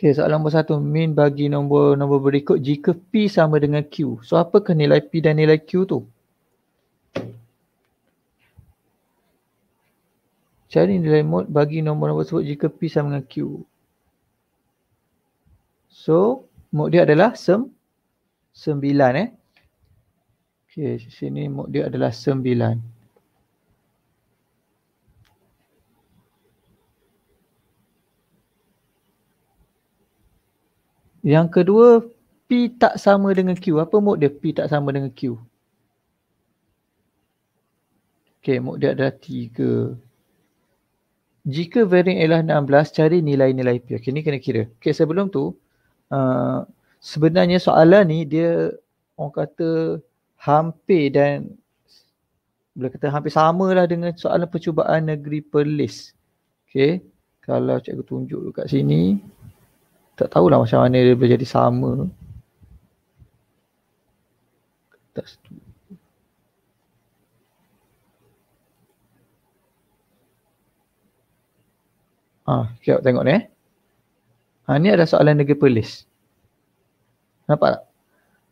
Okay, soalan nombor satu. Min bagi nombor nombor berikut jika P sama dengan Q. So, apakah nilai P dan nilai Q tu? Cari nilai mod bagi nombor-nombor tersebut jika P sama dengan Q. So, mod dia adalah sem sembilan eh. Okay, sini mod dia adalah sembilan. Yang kedua, P tak sama dengan Q. Apa mod dia P tak sama dengan Q? Okay, mod dia ada tiga Jika varying ialah 16, cari nilai-nilai P. Okay, ni kena kira. Okay, sebelum tu, uh, sebenarnya soalan ni dia orang kata hampir dan boleh kata hampir sama lah dengan soalan percubaan negeri Perlis. Okay, kalau cikgu tunjuk dekat sini. Hmm. Tak tahulah macam mana dia boleh jadi sama. Tak setuju. Ha, ah, kita tengok ni eh. Ha, ni ada soalan negeri Pelis. Nampak tak?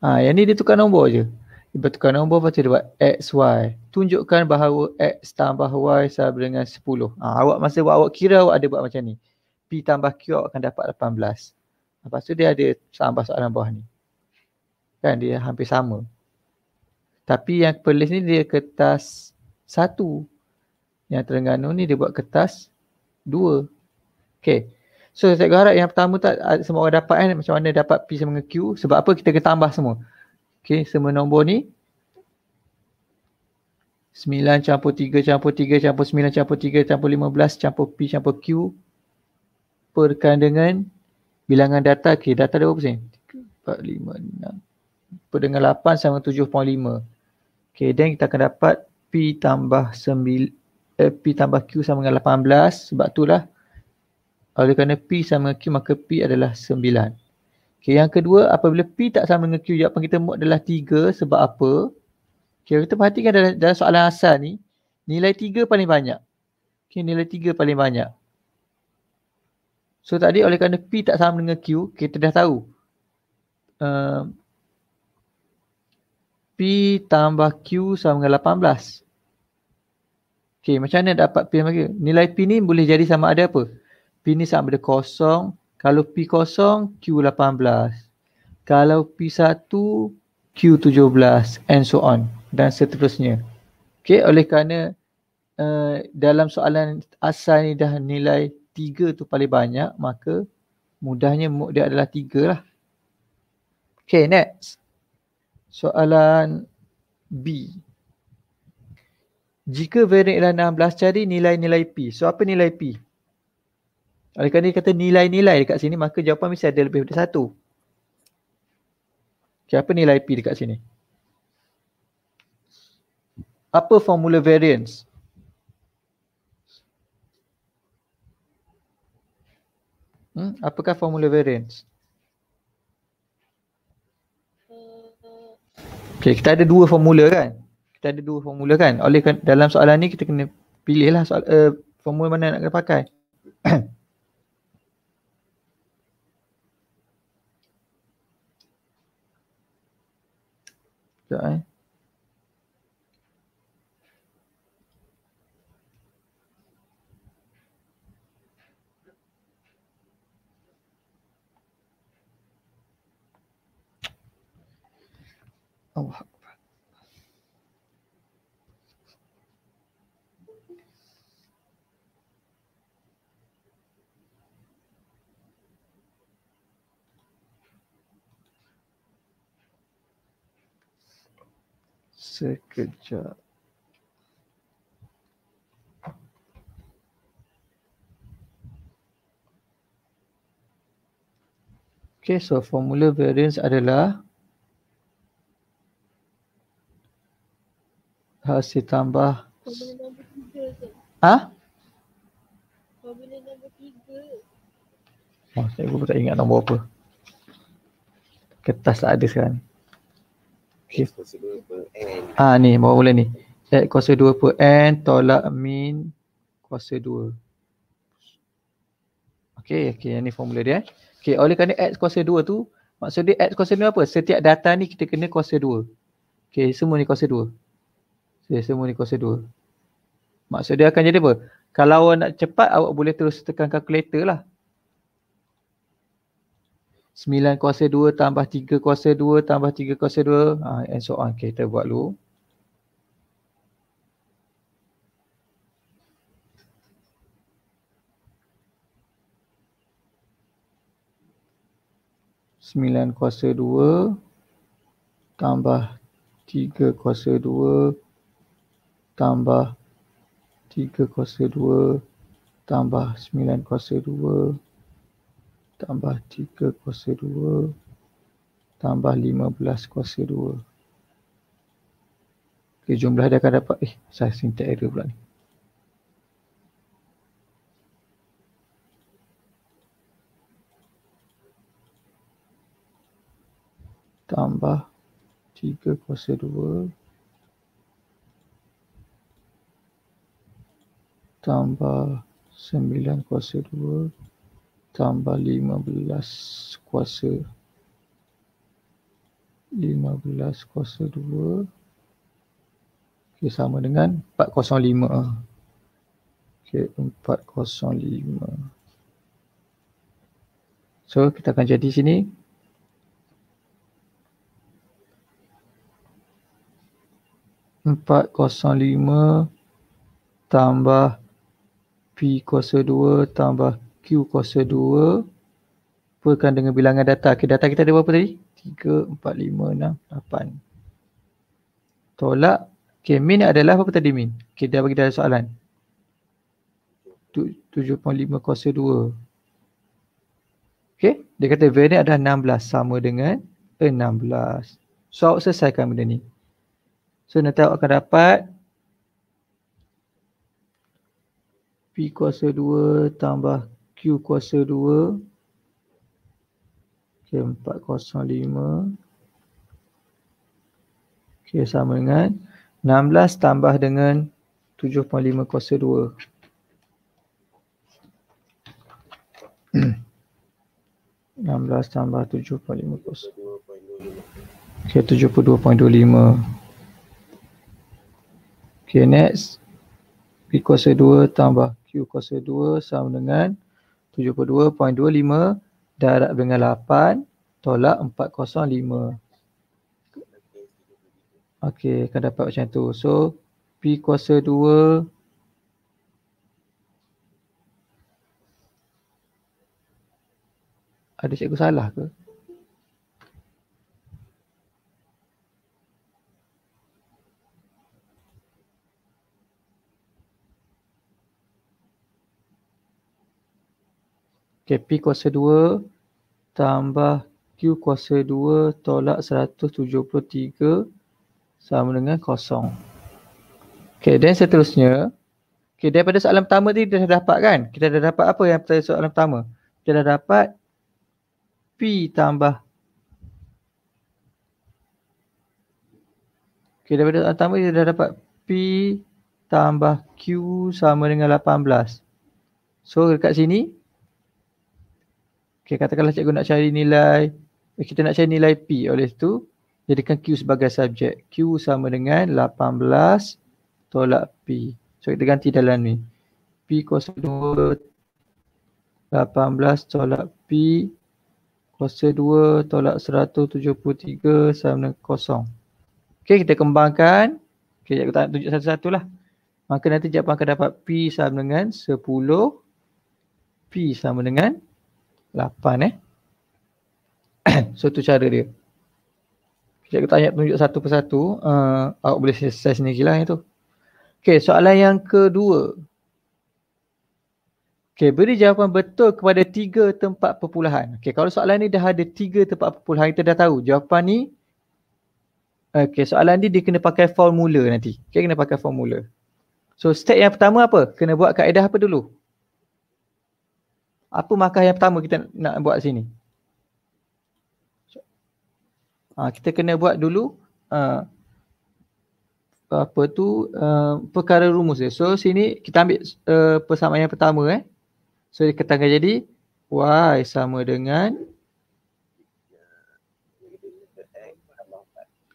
Ha, yang ni dia tukar nombor je. Dia tukar nombor lepas tu dia buat X, Y. Tunjukkan bahawa X tambah Y sama dengan 10. Ha, awak masa buat awak kira awak ada buat macam ni. P tambah Q awak akan dapat 18. Lepas tu dia ada sambah soalan bawah ni. Kan dia hampir sama. Tapi yang Perlis ni dia kertas satu. Yang Terengganu ni dia buat kertas dua. Okay. So saya harap yang pertama tak ah, semua orang dapat kan macam mana dapat P sama Q sebab apa kita kena tambah semua. Okay semua nombor ni 9 campur 3 campur 3 campur 9 campur 3 campur 15 campur P campur Q perkan dengan bilangan data okay, data dia berapa sen? 3, 4, 5, 6 dengan 8 sama 7.5 okay, then kita akan dapat P tambah 9 eh, P tambah Q sama dengan 18 sebab itulah oleh kerana P sama dengan Q maka P adalah 9 Okay, yang kedua apabila P tak sama dengan Q jawapan kita mod adalah 3 sebab apa? Okay, kita perhatikan dalam, dalam soalan asal ni nilai 3 paling banyak. Okay, nilai 3 paling banyak. So tadi oleh kerana P tak sama dengan Q, kita dah tahu. Uh, P tambah Q sama dengan 18. Okay, macam mana dapat P sama Nilai P ni boleh jadi sama ada apa? P ni sama ada kosong. Kalau P kosong, Q 18. Kalau P 1, Q 17 and so on. Dan seterusnya. Okay, oleh kerana uh, dalam soalan asal ni dah nilai tiga tu paling banyak maka mudahnya dia adalah tiga lah. Okay next. Soalan B. Jika variant ialah 16 cari nilai-nilai P. So apa nilai P? Oleh kerana dia kata nilai-nilai dekat sini maka jawapan mesti ada lebih daripada satu. Okay apa nilai P dekat sini? Apa formula variance? Hmm? Apakah formula variance? Okay, kita ada dua formula kan? Kita ada dua formula kan? Oleh dalam soalan ni kita kena pilih lah soal, uh, formula mana nak kena pakai. Sekejap eh. Allah Sekejap. Okay, so formula variance adalah Hasil tambah. Formula nombor ha? nombor tiga. Oh, saya pun tak ingat nombor apa. Kertas tak ada sekarang. Okay. Ah ha, ni, bawa mula ni. X kuasa 2 per N tolak min kuasa 2. Okey, okey. Yang ni formula dia. Eh. Okey, oleh kerana X kuasa 2 tu, maksud dia X kuasa 2 apa? Setiap data ni kita kena kuasa 2. Okey, semua ni kuasa 2. Saya semua ni kuasa 2. Maksud dia akan jadi apa? Kalau awak nak cepat, awak boleh terus tekan kalkulator lah. 9 kuasa 2 tambah 3 kuasa 2 tambah 3 kuasa 2 ha, and so on. Okay, kita buat dulu. Sembilan kuasa dua tambah tiga kuasa dua tambah 3 kuasa 2 tambah 9 kuasa 2 tambah 3 kuasa 2 tambah 15 kuasa 2 Okay, jumlah dia akan dapat eh saya sintak error pula ni tambah 3 kuasa 2 tambah 9 kuasa 2 tambah 15 kuasa 15 kuasa 2 okay, sama dengan 405 okay, 405 so kita akan jadi sini empat kosong lima tambah P kuasa 2 tambah Q kuasa 2 Perkan dengan bilangan data. Okay, data kita ada berapa tadi? 3, 4, 5, 6, 8 Tolak Okay, min adalah apa tadi min? Okay, dia bagi dalam soalan 7.5 kuasa 2 Okay, dia kata variant adalah 16 sama dengan 16 So, awak selesaikan benda ni So, nanti awak akan dapat kuasa 2 tambah Q kuasa 2 ok 405 ok sama dengan 16 tambah dengan 7.5 kuasa 2 16 tambah 7.5 kuasa Okay, 72.25. Okay, next. P kuasa 2 tambah kuasa 2 sama dengan 72.25 darab dengan 8 tolak 405. Okey, akan dapat macam tu. So P kuasa 2 ada cikgu salah ke? Okay, P kuasa 2 tambah Q kuasa 2 tolak 173 sama dengan kosong. Okay, dan seterusnya. Okay, daripada soalan pertama tadi dah dapat kan? Kita dah dapat apa yang pertama soalan pertama? Kita dah dapat P tambah. Okay, daripada soalan pertama kita dah dapat P tambah Q sama dengan 18. So dekat sini Okay, katakanlah cikgu nak cari nilai, eh, kita nak cari nilai P oleh itu, jadikan Q sebagai subjek. Q sama dengan 18 tolak P. So kita ganti dalam ni. P kos 2, 18 tolak P, kos 2 tolak 173 sama dengan kosong. Okay, kita kembangkan. Okay, jap kita tunjuk satu-satu lah. Maka nanti jap akan dapat P sama dengan 10, P sama dengan 10. 8 eh. so tu cara dia. Kita kita tanya tunjuk satu persatu, uh, awak boleh selesai sendirilah yang tu. Okey, soalan yang kedua. Okey, beri jawapan betul kepada tiga tempat perpuluhan. Okey, kalau soalan ni dah ada tiga tempat perpuluhan, kita dah tahu jawapan ni Okey, soalan ni dia kena pakai formula nanti. Okey, kena pakai formula. So, step yang pertama apa? Kena buat kaedah apa dulu? apa markah yang pertama kita nak buat sini? Ha, kita kena buat dulu uh, apa tu uh, perkara rumus dia. So sini kita ambil uh, persamaan yang pertama eh. So dia katakan jadi y sama dengan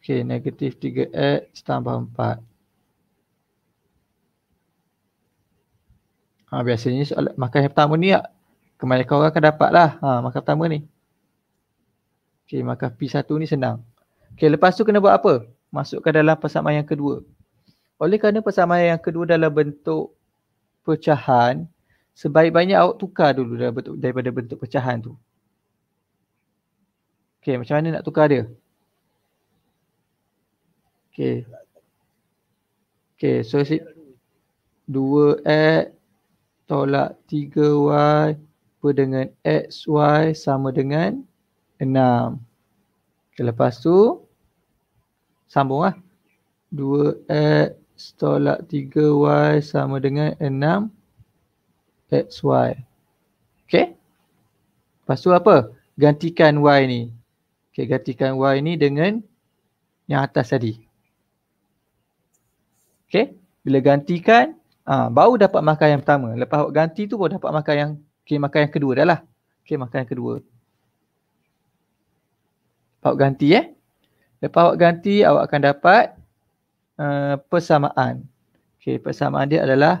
Okay, negatif 3x tambah 4. Ha, biasanya soalan, makan yang pertama ni kebanyakan orang akan dapat lah ha, markah pertama ni. Okey markah P1 ni senang. Okey lepas tu kena buat apa? Masukkan dalam persamaan yang kedua. Oleh kerana persamaan yang kedua dalam bentuk pecahan, sebaik-baiknya awak tukar dulu dalam bentuk, daripada bentuk pecahan tu. Okey macam mana nak tukar dia? Okey. Okey so si 2x tolak 3y jumpa dengan y sama dengan 6. Okay, lepas tu sambung lah. 2x tolak 3y sama dengan 6 xy. Okay. Lepas tu apa? Gantikan y ni. Okay, gantikan y ni dengan yang atas tadi. Okay. Bila gantikan, ah baru dapat makan yang pertama. Lepas ganti tu baru dapat makan yang Okay, makan yang kedua dah lah. Okay, makan yang kedua. Awak ganti eh. Lepas awak ganti, awak akan dapat uh, persamaan. Okay, persamaan dia adalah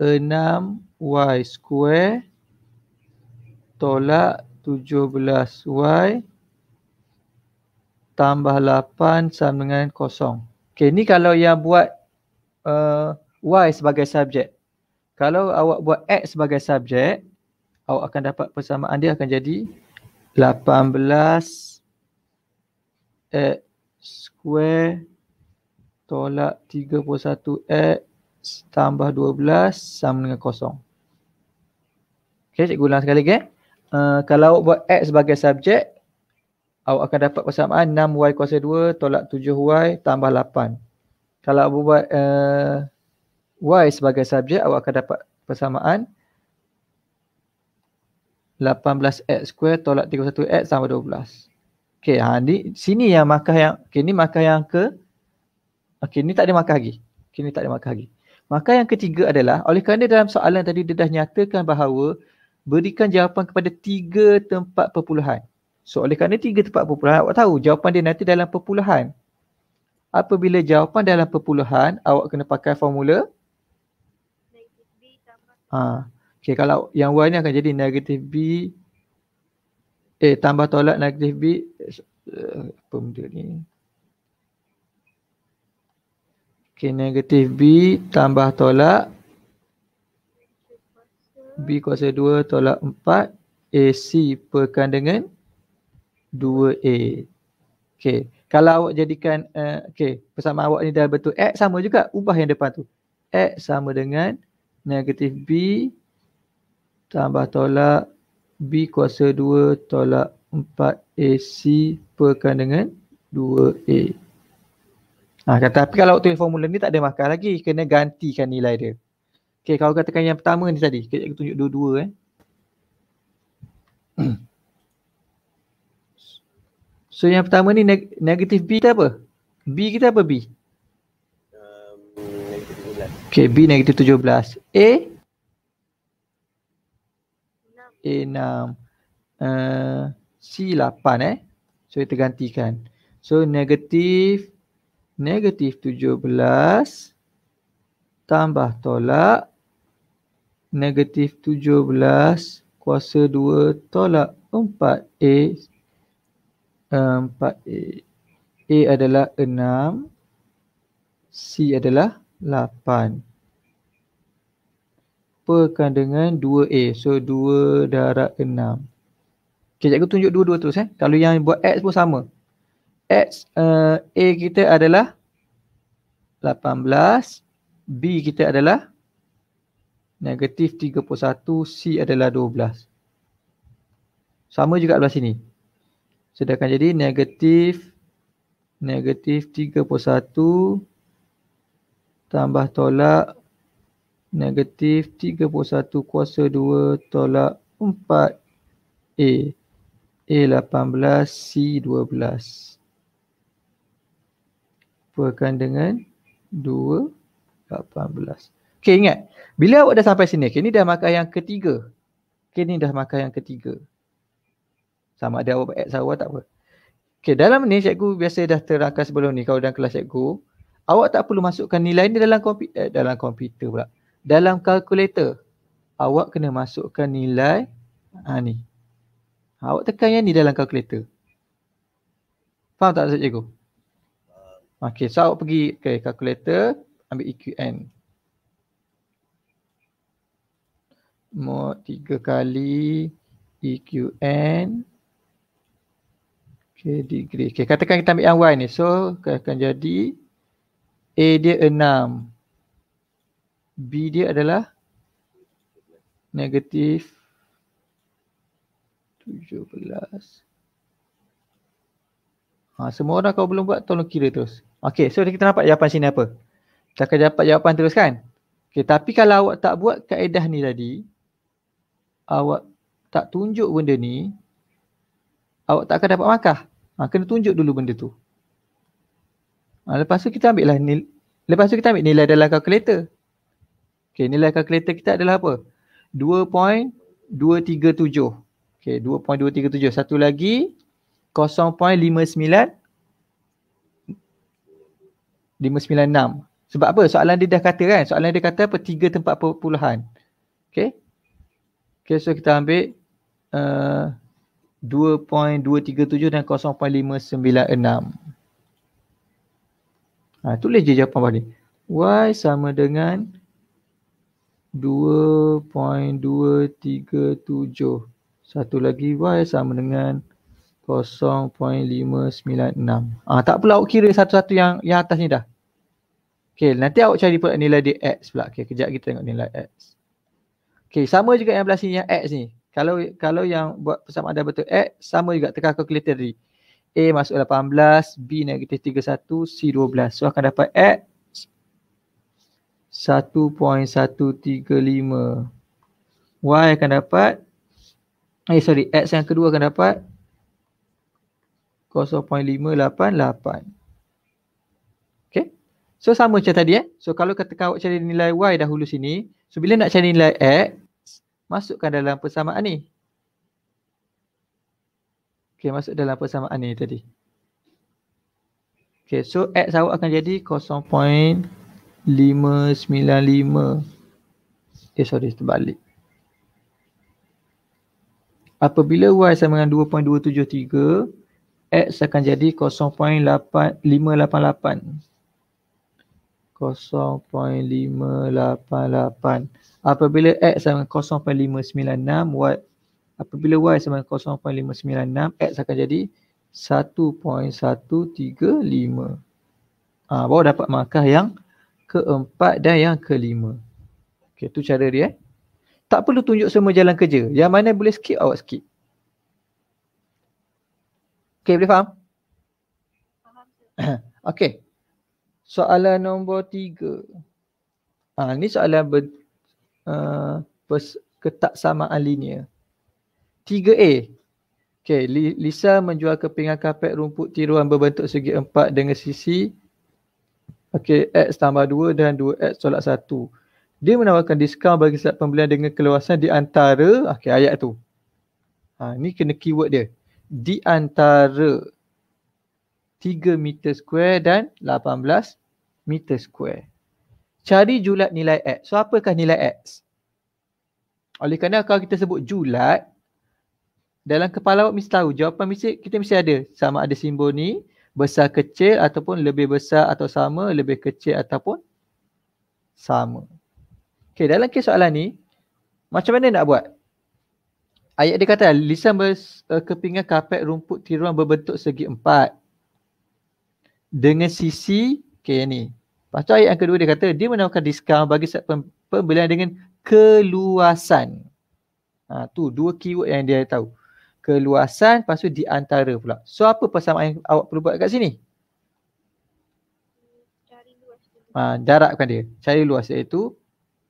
6y square tolak 17y tambah 8 sama dengan kosong. Okay, ni kalau yang buat uh, y sebagai subjek. Kalau awak buat x sebagai subjek, awak akan dapat persamaan dia akan jadi 18 x square tolak 31 x tambah 12 sama dengan kosong. Okey, cikgu ulang sekali lagi. Uh, kalau awak buat x sebagai subjek, awak akan dapat persamaan 6y kuasa 2 tolak 7y tambah 8. Kalau awak buat uh, y sebagai subjek, awak akan dapat persamaan 6 18x square tolak 31x sama 12. Okey, ha, di sini yang markah yang, okey ni markah yang ke, okey ni tak ada markah lagi. Okey ni tak ada markah lagi. Markah yang ketiga adalah, oleh kerana dalam soalan tadi dia dah nyatakan bahawa berikan jawapan kepada tiga tempat perpuluhan. So oleh kerana tiga tempat perpuluhan, awak tahu jawapan dia nanti dalam perpuluhan. Apabila jawapan dalam perpuluhan, awak kena pakai formula. Ha, Okay, kalau yang Y ni akan jadi negatif B eh tambah tolak negatif B eh, apa benda ni Okay, negatif B tambah tolak B kuasa 2 tolak 4 AC perkan dengan 2A Okay, kalau awak jadikan uh, eh, Okay, persamaan awak ni dah betul X sama juga, ubah yang depan tu X sama dengan negatif B tambah tolak B kuasa 2 tolak 4AC perkan dengan 2A. Ah, kata. Tapi kalau tulis formula ni tak ada markah lagi. Kena gantikan nilai dia. Okay kalau katakan yang pertama ni tadi. Kita tunjuk dua-dua eh. So yang pertama ni neg- negatif B kita apa? B kita apa B? Um, negatif 17. Okay B negatif 17. A? A6 C8 eh, eh So kita gantikan So negatif Negatif 17 Tambah tolak Negatif 17 Kuasa 2 tolak 4A uh, 4A A adalah 6 C adalah 8 sepakan dengan 2A. So 2 darab 6. Okey, cikgu tunjuk dua-dua terus eh. Kalau yang buat X pun sama. X uh, A kita adalah 18. B kita adalah negatif 31. C adalah 12. Sama juga belah sini. Sedangkan jadi negatif negatif 31 tambah tolak negatif 31 kuasa 2 tolak 4 A. A18 C12. Berkan dengan 2 18. Okey ingat. Bila awak dah sampai sini. Okay, ini dah markah yang ketiga. Okay, ini dah markah yang ketiga. Sama ada awak add sawah tak apa. Okay, dalam ni cikgu biasa dah terangkan sebelum ni kalau dalam kelas cikgu awak tak perlu masukkan nilai ni dalam komputer eh, dalam komputer pula dalam kalkulator awak kena masukkan nilai ha, ni. Awak tekan yang ni dalam kalkulator. Faham tak Ustaz Cikgu? Okey, so awak pergi ke kalkulator ambil EQN. Mod tiga kali EQN Okay, degree. Okay, katakan kita ambil yang Y ni. So, akan jadi A dia B dia adalah negatif 17. Ha, semua orang kalau belum buat tolong kira terus. Okay so kita nampak jawapan sini apa? Kita akan dapat jawapan terus kan? Okay tapi kalau awak tak buat kaedah ni tadi awak tak tunjuk benda ni awak tak akan dapat markah. Ha, kena tunjuk dulu benda tu. Ha, lepas tu kita ambil lah nilai Lepas tu kita ambil nilai dalam kalkulator. Okay, nilai kalkulator kita adalah apa? 2.237. Okay, 2.237. Satu lagi 0.59 596. Sebab apa? Soalan dia dah kata kan? Soalan dia kata apa? Tiga tempat perpuluhan. Okay. Okay, so kita ambil uh, 2.237 dan 0.596. Ha, tulis je jawapan balik. Y sama dengan 0.59 2.237. Satu lagi Y sama dengan 0.596. Ah, tak perlu awak kira satu-satu yang yang atas ni dah. Okay, nanti awak cari pula nilai di X pula. Okay, kejap kita tengok nilai X. Okay, sama juga yang belah sini yang X ni. Kalau kalau yang buat persamaan betul X, sama juga tekan kalkulator tadi. A masuk 18, B negatif 31, C 12. So akan dapat X 1.135 Y akan dapat Eh sorry X yang kedua akan dapat 0.588 Okay So sama macam tadi eh So kalau katakan awak cari nilai Y dahulu sini So bila nak cari nilai X Masukkan dalam persamaan ni Okay masuk dalam persamaan ni tadi Okay so X awak akan jadi 0. 595 Eh sorry terbalik Apabila Y sama dengan 2.273 X akan jadi 0.588 0.588 Apabila X sama dengan 0.596 Y Apabila Y sama dengan 0.596 X akan jadi 1.135 Ah, ha, baru dapat markah yang keempat dan yang kelima. Okay, tu cara dia eh. Tak perlu tunjuk semua jalan kerja. Yang mana boleh skip, awak skip. Okay, boleh faham? Faham. Okey. Soalan nombor tiga. Ha, ni soalan ber, uh, sama alinia. 3A. Okay, Lisa menjual kepingan karpet rumput tiruan berbentuk segi empat dengan sisi Okey, X tambah 2 dan 2X tolak 1. Dia menawarkan diskaun bagi setiap pembelian dengan keluasan di antara, okey, ayat tu. Ha, ni kena keyword dia. Di antara 3 meter square dan 18 meter square. Cari julat nilai X. So apakah nilai X? Oleh kerana kalau kita sebut julat, dalam kepala awak mesti tahu jawapan mesti kita mesti ada. Sama ada simbol ni, besar kecil ataupun lebih besar atau sama, lebih kecil ataupun sama. Okey, dalam kes soalan ni, macam mana nak buat? Ayat dia kata, lisan berkepingan eh, karpet rumput tiruan berbentuk segi empat. Dengan sisi, okey yang ni. Lepas tu ayat yang kedua dia kata, dia menawarkan diskaun bagi pembelian dengan keluasan. Ha, tu dua keyword yang dia tahu keluasan lepas tu di antara pula. So apa persamaan yang awak perlu buat kat sini? Ha, darabkan dia. Cari luas iaitu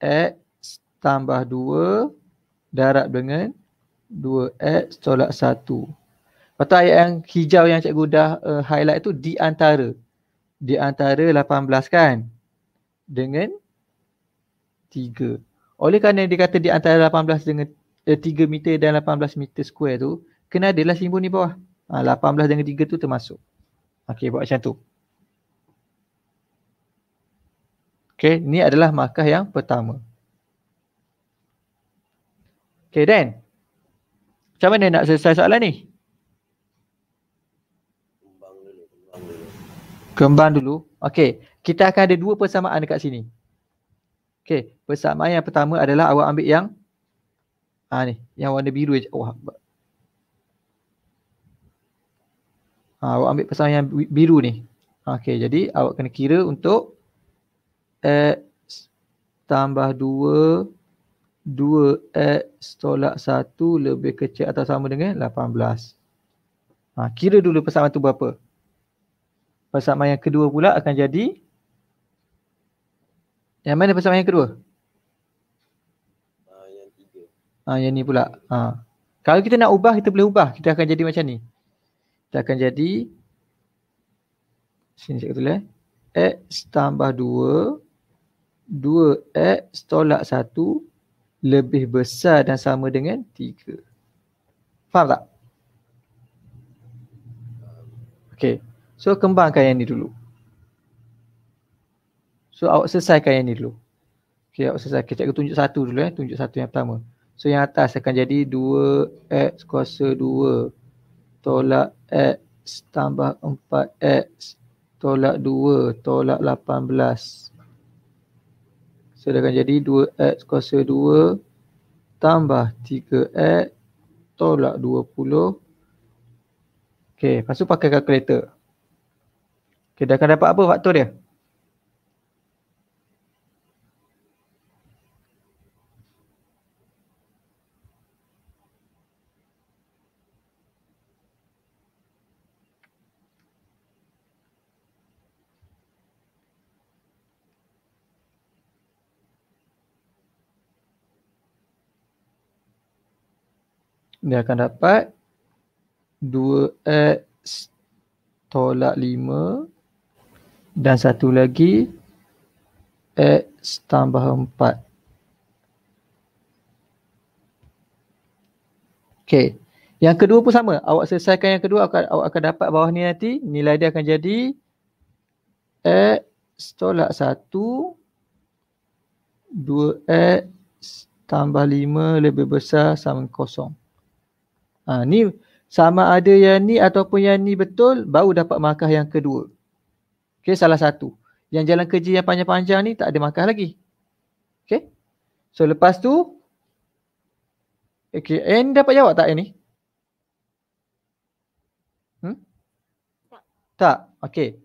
X tambah 2 darab dengan 2X tolak 1. Lepas tu ayat yang hijau yang cikgu dah uh, highlight tu di antara. Di antara 18 kan? Dengan 3. Oleh kerana dia kata di antara 18 dengan Eh 3 meter dan 18 meter square tu kena adalah simbol ni bawah. Ha, 18 dengan 3 tu termasuk. Okey buat macam tu. Okey, ni adalah markah yang pertama. Okey, then. Macam mana nak selesai soalan ni? Kembang dulu. Kembang dulu. Kembang dulu. Okey, kita akan ada dua persamaan dekat sini. Okey, persamaan yang pertama adalah awak ambil yang Ha ni, yang warna biru je. Wah. Ha, awak ambil pasangan yang biru ni. Ha, okay, jadi awak kena kira untuk X eh, tambah 2 2 X tolak 1 lebih kecil atau sama dengan 18. Ha, kira dulu persamaan tu berapa. Persamaan yang kedua pula akan jadi yang mana persamaan yang kedua? ha, yang ni pula. Ha. Kalau kita nak ubah, kita boleh ubah. Kita akan jadi macam ni. Kita akan jadi sini saya tulis eh. X tambah 2 2 X tolak 1 lebih besar dan sama dengan 3. Faham tak? Okay. So kembangkan yang ni dulu. So awak selesaikan yang ni dulu. Okay awak selesaikan. Kita tunjuk satu dulu eh. Tunjuk satu yang pertama. So yang atas akan jadi 2x kuasa 2 tolak x tambah 4x tolak 2 tolak 18. So dia akan jadi 2x kuasa 2 tambah 3x tolak 20. Okay, lepas tu pakai kalkulator. Okay, dia akan dapat apa faktor dia? dia akan dapat 2x tolak 5 dan satu lagi x tambah 4. Okey. Yang kedua pun sama. Awak selesaikan yang kedua, akan, awak akan dapat bawah ni nanti. Nilai dia akan jadi x tolak 1 2x tambah 5 lebih besar sama kosong. Ha, ni sama ada yang ni ataupun yang ni betul baru dapat markah yang kedua. Okey salah satu. Yang jalan kerja yang panjang-panjang ni tak ada markah lagi. Okey. So lepas tu Okey, end dapat jawab tak ini? Hmm? Tak. Tak. Okey.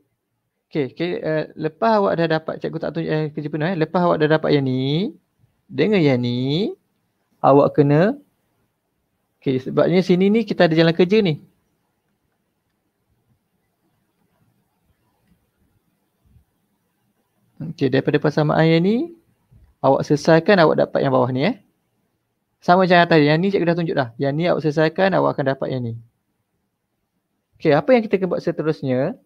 Okey, okay. uh, eh, lepas awak dah dapat cikgu tak tunjuk eh, kerja penuh eh. Lepas awak dah dapat yang ni, dengan yang ni, awak kena Okay, sebabnya sini ni kita ada jalan kerja ni. Okay, daripada persamaan yang ni, awak selesaikan, awak dapat yang bawah ni eh. Sama macam yang tadi, yang ni cikgu dah tunjuk dah. Yang ni awak selesaikan, awak akan dapat yang ni. Okay, apa yang kita kena buat seterusnya?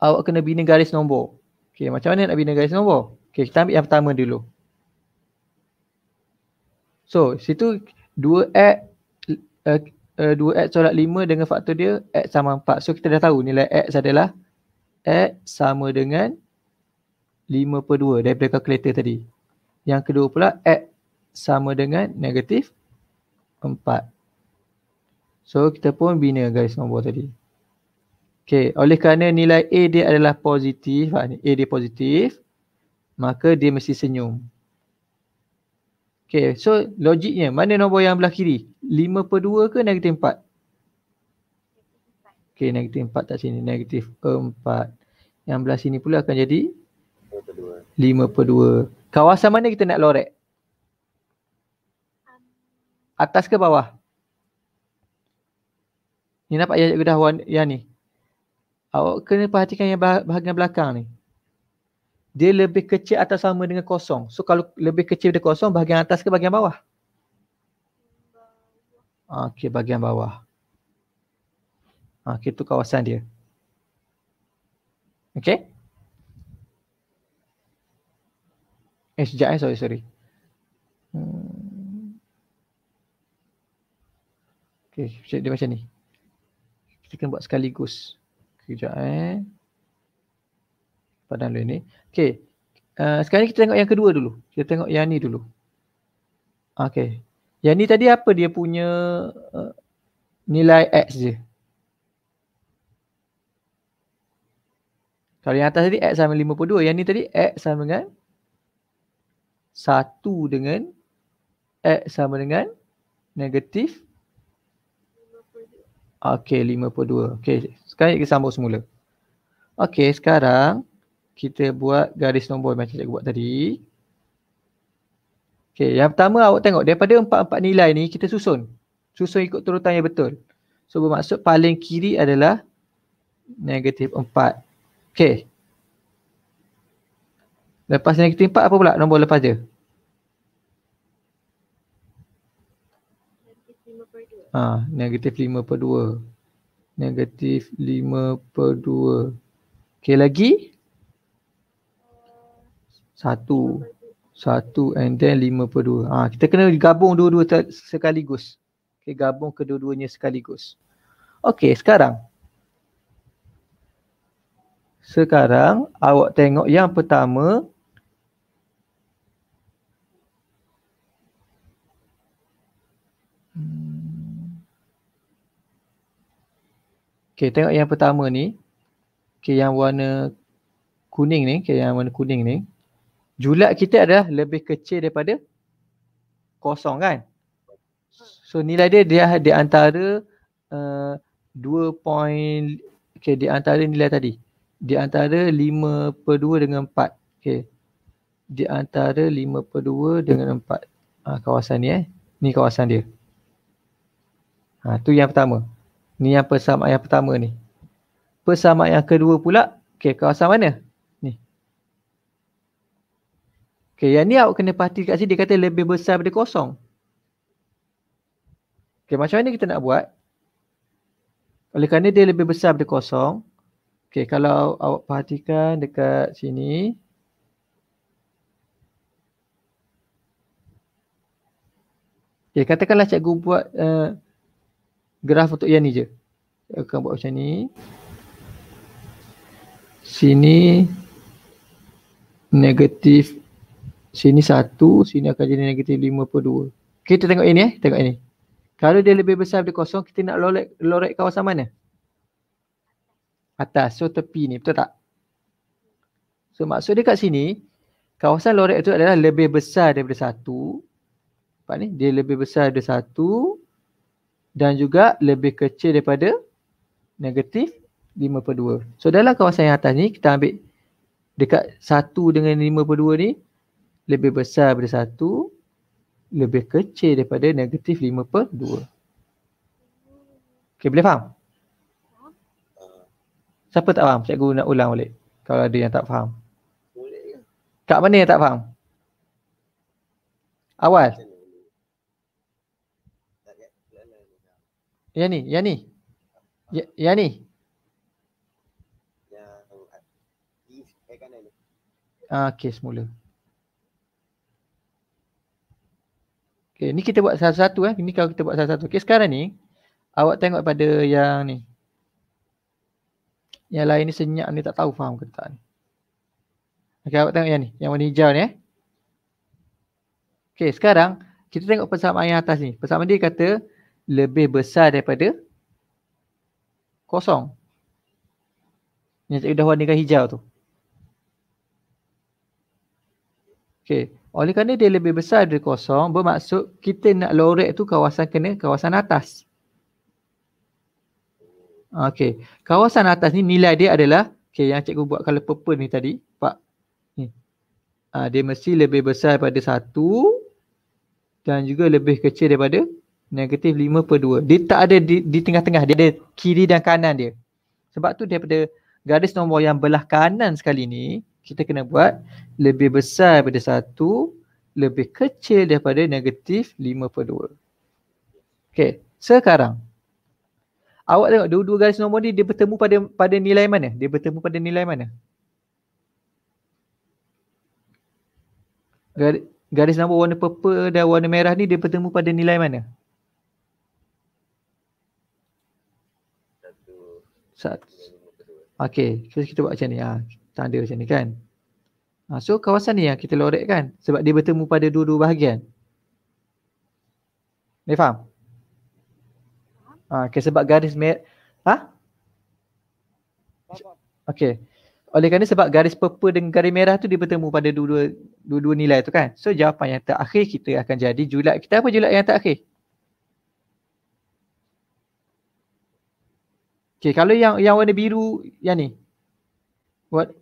Awak kena bina garis nombor. Okay, macam mana nak bina garis nombor? Okay, kita ambil yang pertama dulu. So situ 2x uh, uh, 2x solat 5 dengan faktor dia x sama 4. So kita dah tahu nilai x adalah x sama dengan 5 per 2 daripada kalkulator tadi. Yang kedua pula x sama dengan negatif 4. So kita pun bina garis nombor tadi. Okay. Oleh kerana nilai A dia adalah positif, ah, A dia positif, maka dia mesti senyum. Okay, so logiknya mana nombor yang belah kiri? 5 per 2 ke negatif 4? Okay, negatif 4 tak sini. Negatif 4. Yang belah sini pula akan jadi? 5 per 2. Kawasan mana kita nak lorek? Atas ke bawah? Ni nampak yang, yang ni? Awak kena perhatikan yang bahagian belakang ni dia lebih kecil atau sama dengan kosong. So kalau lebih kecil dia kosong, bahagian atas ke bahagian bawah? Okey, bahagian bawah. Okey, itu kawasan dia. Okey. Eh, sekejap eh. Sorry, sorry. Hmm. Okey, dia macam ni. Kita kan buat sekaligus. Sekejap eh padang lain ni. Okay. Uh, sekarang kita tengok yang kedua dulu. Kita tengok yang ni dulu. Okay. Yang ni tadi apa dia punya uh, nilai X je. Kalau yang atas tadi X sama 52. Yang ni tadi X sama dengan 1 dengan X sama dengan negatif Okay, 52. Okey, sekarang kita sambung semula. Okey, sekarang kita buat garis nombor macam cikgu buat tadi. Okey, yang pertama awak tengok daripada empat-empat nilai ni kita susun. Susun ikut turutan yang betul. So bermaksud paling kiri adalah negatif empat. Okey. Lepas negatif empat apa pula nombor lepas dia? Ha, negatif lima per dua. Negatif lima per dua. Okey lagi. Negatif satu satu and then lima per dua. Ha, ah, kita kena gabung dua-dua sekaligus. Okay, gabung kedua-duanya sekaligus. Okay, sekarang. Sekarang awak tengok yang pertama. Okay, tengok yang pertama ni. Okay, yang warna kuning ni. Okay, yang warna kuning ni julat kita adalah lebih kecil daripada kosong kan so nilai dia dia di antara uh, 2. Point, okay, di antara nilai tadi di antara 5 per 2 dengan 4 okay. di antara 5 per 2 dengan 4 ha, ah, kawasan ni eh ni kawasan dia ha, tu yang pertama ni yang persamaan yang pertama ni persamaan yang kedua pula okay, kawasan mana Okay, yang ni awak kena perhati kat sini dia kata lebih besar daripada kosong. Okay, macam mana kita nak buat? Oleh kerana dia lebih besar daripada kosong. Okay, kalau awak perhatikan dekat sini. Okay, katakanlah cikgu buat uh, graf untuk yang ni je. Cikgu akan buat macam ni. Sini negatif sini satu, sini akan jadi negatif lima per 2 kita tengok ini eh tengok ini kalau dia lebih besar daripada kosong kita nak lorek, lorek kawasan mana atas so tepi ni betul tak so maksud dia kat sini kawasan lorek itu adalah lebih besar daripada satu. nampak ni dia lebih besar daripada satu dan juga lebih kecil daripada negatif lima per dua. so dalam kawasan yang atas ni kita ambil dekat satu dengan lima per dua ni lebih besar daripada satu lebih kecil daripada negatif lima per dua. Okay boleh faham? Ah. Siapa tak faham? Cikgu nak ulang balik kalau ada yang tak faham Boleh mana yang tak faham? Awal? Yang ni, yang ni Ya, ni. Ya, ya ah, ah okay, semula. Okay, ni kita buat satu-satu eh. Ni kalau kita buat satu-satu. Okay, sekarang ni awak tengok pada yang ni. Yang lain ni senyap ni tak tahu faham ke tak ni. Okay, awak tengok yang ni. Yang warna hijau ni eh. Okay, sekarang kita tengok persamaan yang atas ni. Persamaan dia kata lebih besar daripada kosong. Yang cikgu dah warnakan hijau tu. Okay. Oleh kerana dia lebih besar dari kosong, bermaksud kita nak lorek tu kawasan kena kawasan atas. Okey. Kawasan atas ni nilai dia adalah, okey yang cikgu buat kalau purple ni tadi, pak, Ni. Ha, dia mesti lebih besar daripada 1 dan juga lebih kecil daripada negatif 5 per 2. Dia tak ada di, di tengah-tengah, dia ada kiri dan kanan dia. Sebab tu daripada garis nombor yang belah kanan sekali ni, kita kena buat lebih besar daripada satu, lebih kecil daripada negatif lima per dua. Okay, sekarang. Awak tengok dua-dua garis nombor ni dia bertemu pada pada nilai mana? Dia bertemu pada nilai mana? Garis, garis nombor warna purple dan warna merah ni dia bertemu pada nilai mana? Satu. Satu. Okey, kita, kita buat macam ni. Ha tak ada macam ni kan. Ha, so kawasan ni yang kita lorek kan sebab dia bertemu pada dua-dua bahagian. Ni faham? Ha, okay, sebab garis mer ha? Okay. Oleh kerana sebab garis purple dengan garis merah tu dia bertemu pada dua-dua dua-dua nilai tu kan. So jawapan yang terakhir kita akan jadi julat kita apa julat yang terakhir? Okay, kalau yang yang warna biru yang ni. What?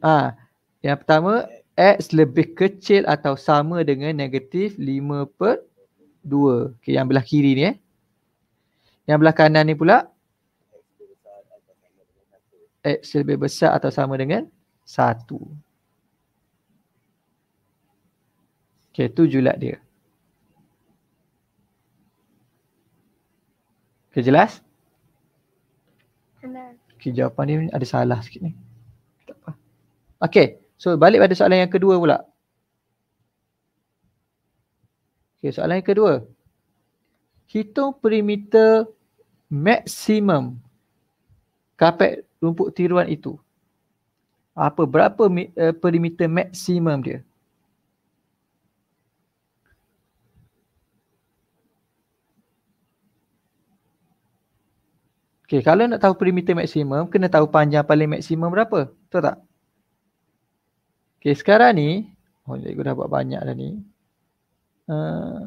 Ah, ha. yang pertama X lebih kecil atau sama dengan negatif 5 per 2. Okay, yang belah kiri ni eh. Yang belah kanan ni pula. X lebih besar atau sama dengan 1. Okay, tu julat dia. Okay, jelas? Jelas. Okay, jawapan ni ada salah sikit ni. Okay. So balik pada soalan yang kedua pula. Okay, soalan yang kedua. Hitung perimeter maksimum kapet rumput tiruan itu. Apa berapa eh, perimeter maksimum dia? Okay, kalau nak tahu perimeter maksimum, kena tahu panjang paling maksimum berapa? Betul tak? Okay sekarang ni Oh cikgu dah buat banyak dah ni uh, eh,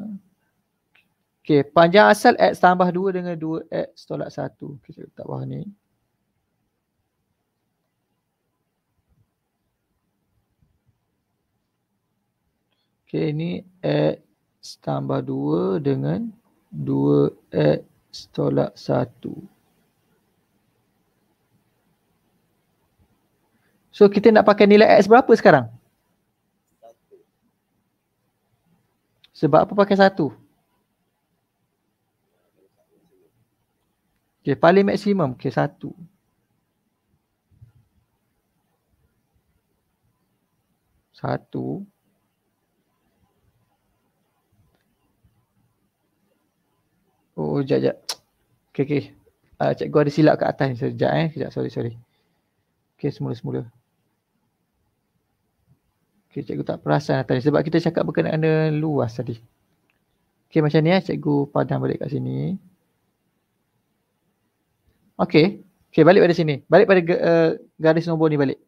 Okay panjang asal X tambah 2 dengan 2X tolak 1 Okay cikgu letak bawah ni Okay ni X tambah 2 dengan 2X tolak 1 So kita nak pakai nilai X berapa sekarang? Sebab apa pakai satu? Okay, paling maksimum. Okay, satu. Satu. Oh, sekejap, sekejap. Okay, okay. Uh, ah, cikgu ada silap kat atas ni sekejap eh. Sekejap, sorry, sorry. Okay, semula-semula. Okey, cikgu tak perasan tadi sebab kita cakap berkenaan luas tadi. Okey, macam ni eh, cikgu padam balik kat sini. Okey. Okey, balik pada sini. Balik pada uh, garis nombor ni balik.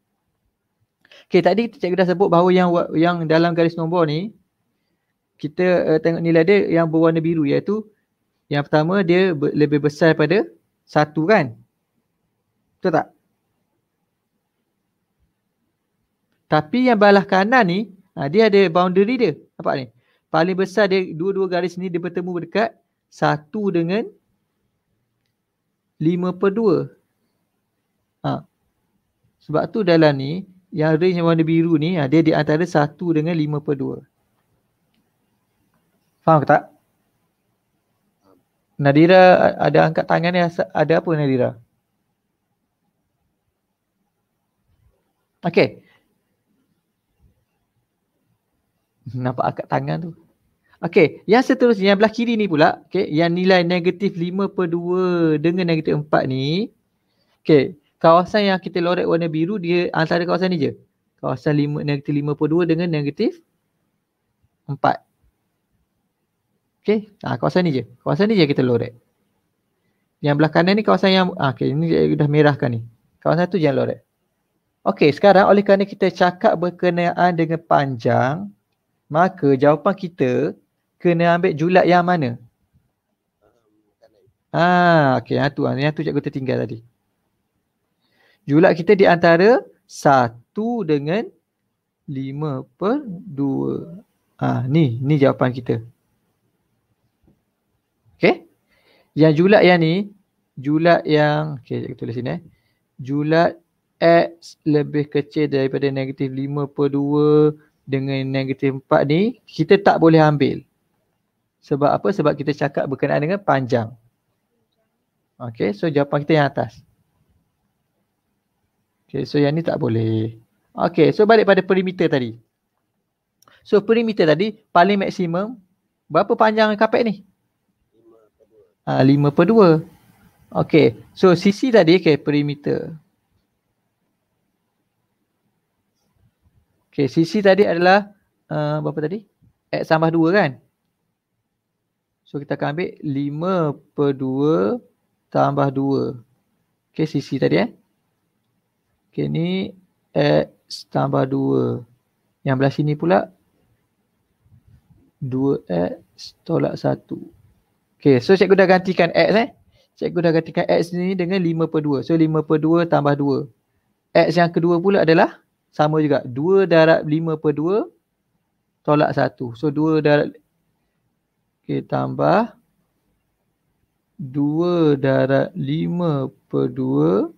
Okey, tadi cikgu dah sebut bahawa yang yang dalam garis nombor ni kita uh, tengok nilai dia yang berwarna biru iaitu yang pertama dia lebih besar pada satu kan? Betul tak? Tapi yang balah kanan ni ha, dia ada boundary dia. Nampak ni? Paling besar dia dua-dua garis ni dia bertemu berdekat satu dengan lima per dua. Ha. Sebab tu dalam ni yang range yang warna biru ni ha, dia di antara satu dengan lima per dua. Faham ke tak? Nadira ada angkat tangan ni ada apa Nadira? Okay. nampak akad tangan tu. Okey, yang seterusnya yang belah kiri ni pula, okey, yang nilai negatif 5 per 2 dengan negatif 4 ni, okey, kawasan yang kita lorek warna biru dia antara kawasan ni je. Kawasan lima negatif 5 per 2 dengan negatif 4. Okey, ah kawasan ni je. Kawasan ni je kita lorek. Yang belah kanan ni kawasan yang, ha, okey, ni dah merah kan ni. Kawasan tu je yang loret. Okey, sekarang oleh kerana kita cakap berkenaan dengan panjang, maka jawapan kita kena ambil julat yang mana? Ah, okey, yang tu, yang tu cikgu tertinggal tadi. Julat kita di antara 1 dengan 5 per 2. Ah, ni, ni jawapan kita. Okey. Yang julat yang ni, julat yang, okey, cikgu tulis sini eh. Julat X lebih kecil daripada negatif 5 per dengan negatif 4 ni kita tak boleh ambil. Sebab apa? Sebab kita cakap berkenaan dengan panjang. Okay, so jawapan kita yang atas. Okay, so yang ni tak boleh. Okay, so balik pada perimeter tadi. So perimeter tadi paling maksimum berapa panjang kapek ni? 5 ah, per 2. Ha, 5 per 2. Okay, so sisi tadi okay, perimeter. Okay, CC tadi adalah uh, berapa tadi? X tambah 2 kan? So kita akan ambil 5 per 2 tambah 2. Okay, CC tadi eh. Okay, ni X tambah 2. Yang belah sini pula 2X tolak 1. Okay, so cikgu dah gantikan X eh. Cikgu dah gantikan X ni dengan 5 per 2. So 5 per 2 tambah 2. X yang kedua pula adalah sama juga 2 darab 5 per 2 tolak 1. So 2 darab okay, tambah 2 darab 5 per 2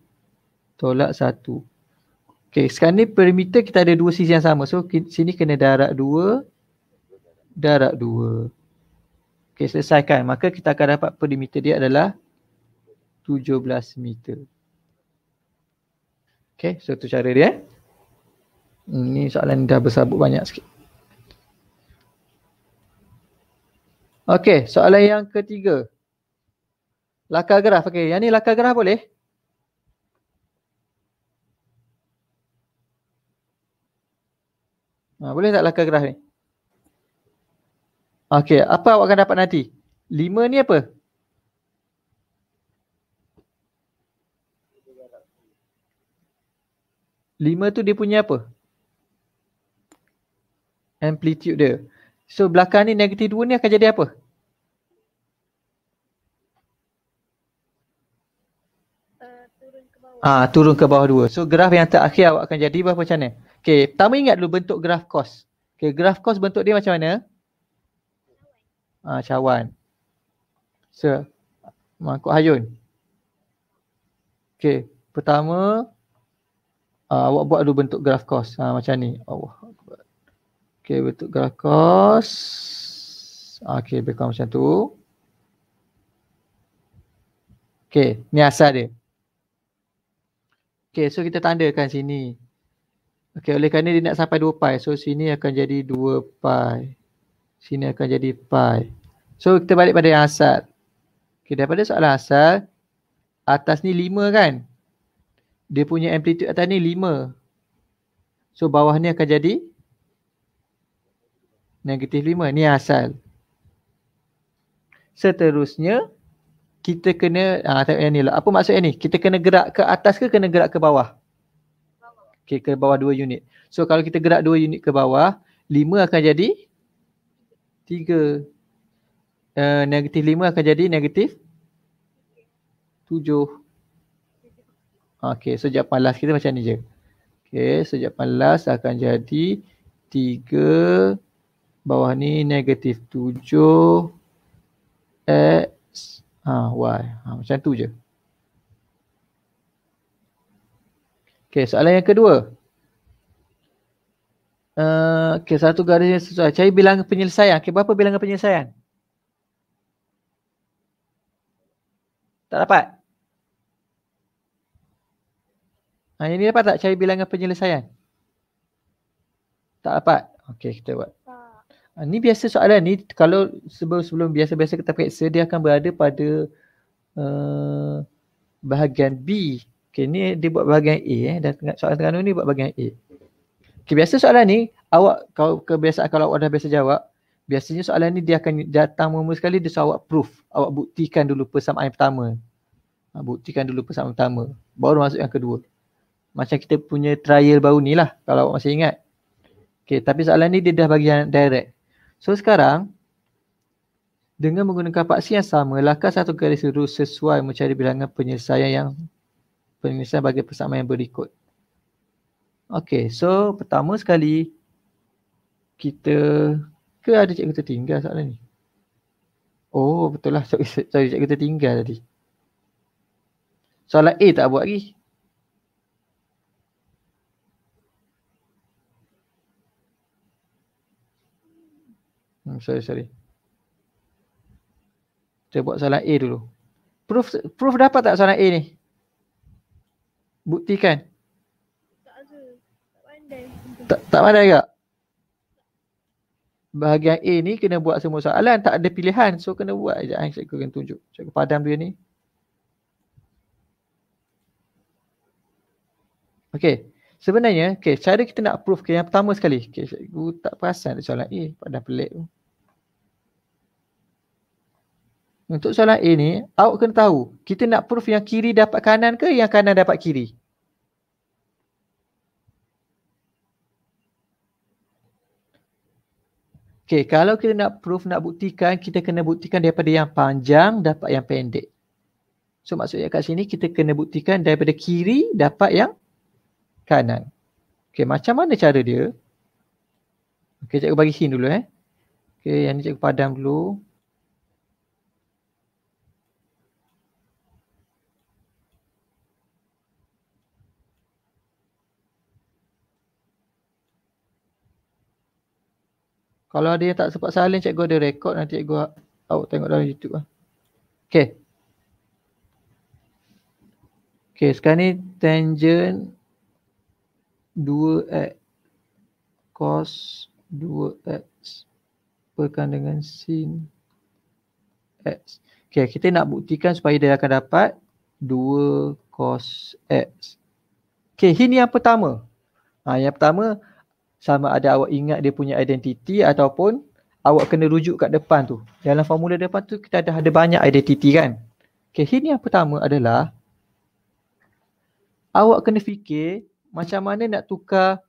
tolak 1. Okay sekarang ni perimeter kita ada dua sisi yang sama. So sini kena darab 2 darab 2. Okay selesaikan. Maka kita akan dapat perimeter dia adalah 17 meter. Okay so tu cara dia eh. Ini hmm, soalan dah bersabut banyak sikit. Okey, soalan yang ketiga. Laka graf. Okey, yang ni laka graf boleh? Ha, boleh tak laka graf ni? Okey, apa awak akan dapat nanti? Lima ni apa? Lima tu dia punya apa? amplitude dia. So belakang ni negatif 2 ni akan jadi apa? Uh, ah ha, turun ke bawah dua. So graf yang terakhir awak akan jadi berapa macam ni? Okay, pertama ingat dulu bentuk graf cos. Okay, graf cos bentuk dia macam mana? Ah ha, cawan. So, mangkuk hayun. Okay, pertama uh, awak buat dulu bentuk graf cos ha, ah, macam ni. Oh, Okey, bentuk glukos. Ah, okey, bekam macam tu. Okey, ni asal dia. Okey, so kita tandakan sini. Okey, oleh kerana dia nak sampai 2 pi, so sini akan jadi 2 pi. Sini akan jadi pi. So kita balik pada yang asal. Okey, daripada soalan asal, atas ni 5 kan? Dia punya amplitude atas ni 5. So bawah ni akan jadi 2 negatif 5 ni asal seterusnya kita kena ah tengok yang ni lah. apa maksudnya ni kita kena gerak ke atas ke kena gerak ke bawah okey ke bawah 2 unit so kalau kita gerak 2 unit ke bawah 5 akan jadi 3 uh, eh, negatif 5 akan jadi negatif 7 okey so jawapan last kita macam ni je okey so jawapan last akan jadi 3 bawah ni negatif 7 X ha, Y ha, macam tu je Okay soalan yang kedua uh, eh, Okay satu garis yang sesuai cari bilangan penyelesaian Okay berapa bilangan penyelesaian Tak dapat Ha, ini dapat tak cari bilangan penyelesaian? Tak dapat. Okey, kita buat. Ah, ni biasa soalan ni kalau sebelum-sebelum biasa-biasa kita periksa dia akan berada pada uh, bahagian B. Okey ni dia buat bahagian A eh dan soalan tengah ni buat bahagian A. Okey biasa soalan ni awak kalau kebiasa kalau awak dah biasa jawab biasanya soalan ni dia akan datang mula sekali dia soal awak proof. Awak buktikan dulu persamaan yang pertama. Ah, buktikan dulu persamaan pertama baru masuk yang kedua. Macam kita punya trial baru ni lah kalau awak masih ingat. Okey tapi soalan ni dia dah bagian direct. So sekarang dengan menggunakan paksi yang sama, lakukan satu garis lurus sesuai mencari bilangan penyelesaian yang penyelesaian bagi persamaan yang berikut. Okay, so pertama sekali kita ke ada cikgu tertinggal soalan ni? Oh betul lah, sorry, sorry cikgu tertinggal tadi. Soalan A tak buat lagi. sorry sorry. Saya buat soalan A dulu. Proof proof dapat tak soalan A ni? Buktikan. Tak ada. Tak pandai. Tak tak pandai ke? Bahagian A ni kena buat semua soalan, tak ada pilihan. So kena buat je. Ah, cikgu akan tunjuk. Cikgu padam dia ni. Okey. Sebenarnya, okey. cara kita nak proof yang pertama sekali. Okay, cikgu tak perasan ada soalan A pada pelik tu. Untuk soalan A ni, awak kena tahu kita nak proof yang kiri dapat kanan ke yang kanan dapat kiri? Okay, kalau kita nak proof, nak buktikan, kita kena buktikan daripada yang panjang dapat yang pendek. So maksudnya kat sini kita kena buktikan daripada kiri dapat yang kanan. Okay, macam mana cara dia? Okay, cikgu bagi hint dulu eh. Okay, yang ni cikgu padam dulu. Kalau ada yang tak sempat salin cikgu ada rekod nanti cikgu awak tengok dalam YouTube lah. Okay. Okay sekarang ni tangent 2x cos 2x berkan dengan sin x. Okay kita nak buktikan supaya dia akan dapat 2 cos x. Okay ini yang pertama. Ha, yang pertama sama ada awak ingat dia punya identiti ataupun awak kena rujuk kat depan tu. Dalam formula depan tu kita dah ada banyak identiti kan. Okay, sini yang pertama adalah awak kena fikir macam mana nak tukar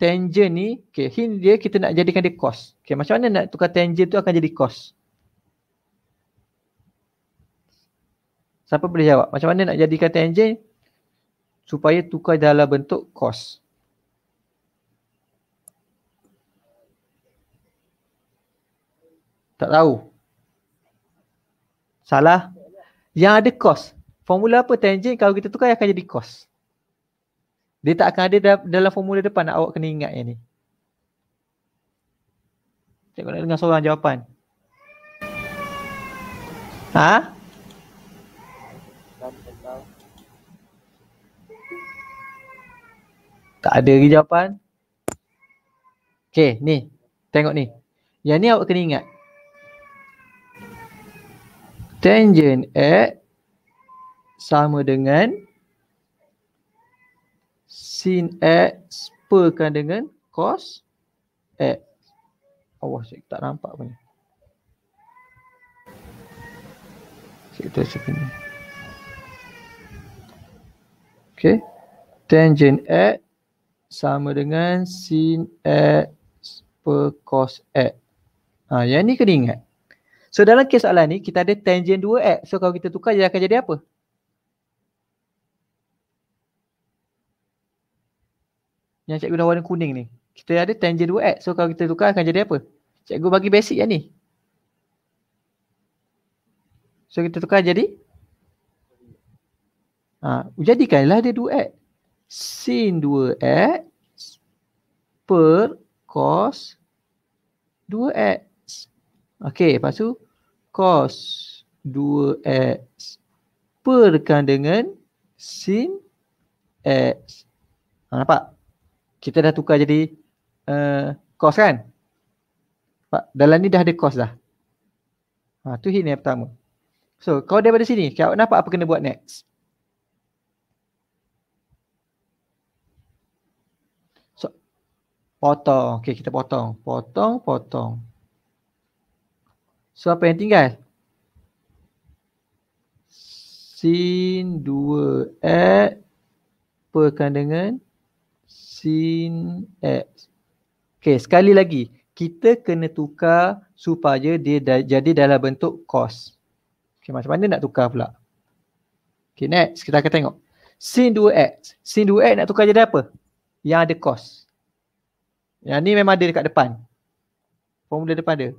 tangent ni. Okay, sini dia kita nak jadikan dia cos. Okay, macam mana nak tukar tangent tu akan jadi cos. Siapa boleh jawab? Macam mana nak jadikan tangent supaya tukar dalam bentuk cos? Tak tahu. Salah. Yang ada cos. Formula apa tangent kalau kita tukar akan jadi cos. Dia tak akan ada dalam formula depan nak awak kena ingat yang ni. Tengok nak dengar seorang jawapan. Ha? Tak ada lagi jawapan. Okay ni. Tengok ni. Yang ni awak kena ingat tangent X sama dengan sin X perkan dengan cos X. Allah saya tak nampak pun. Saya tak cakap ni. Okay. Tangent X sama dengan sin X per cos X. Ha, yang ni kena ingat. So dalam kes soalan ni kita ada tangent 2x. So kalau kita tukar dia akan jadi apa? Yang cikgu dah warna kuning ni. Kita ada tangent 2x. So kalau kita tukar akan jadi apa? Cikgu bagi basic yang ni. So kita tukar jadi ha, jadikanlah dia 2x. Sin 2x per cos 2x. Okey, lepas tu cos 2x perkan dengan sin x. Ha, nampak? Kita dah tukar jadi uh, cos kan? Pak, Dalam ni dah ada cos dah. Ha, tu hit yang pertama. So, kalau daripada sini, kau nampak apa kena buat next? So, potong. Okey, kita potong. Potong, potong. So apa yang tinggal? Sin 2x Perkan dengan Sin x Okay sekali lagi Kita kena tukar Supaya dia da- jadi dalam bentuk cos Okay macam mana nak tukar pula? Okay next kita akan tengok Sin 2x Sin 2x nak tukar jadi apa? Yang ada cos Yang ni memang ada dekat depan Formula depan dia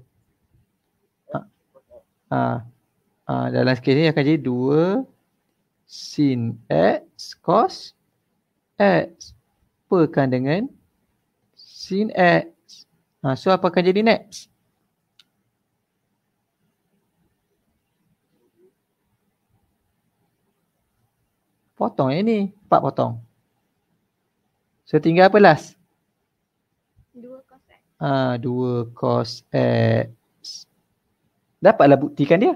Aa, ha. ha, dalam kes ni akan jadi 2 sin x cos x pekan dengan sin x. Ha, so apa akan jadi next? Potong yang ni. 4 potong. So tinggal apa last? 2 cos x. Ha, dua cos x dapatlah buktikan dia.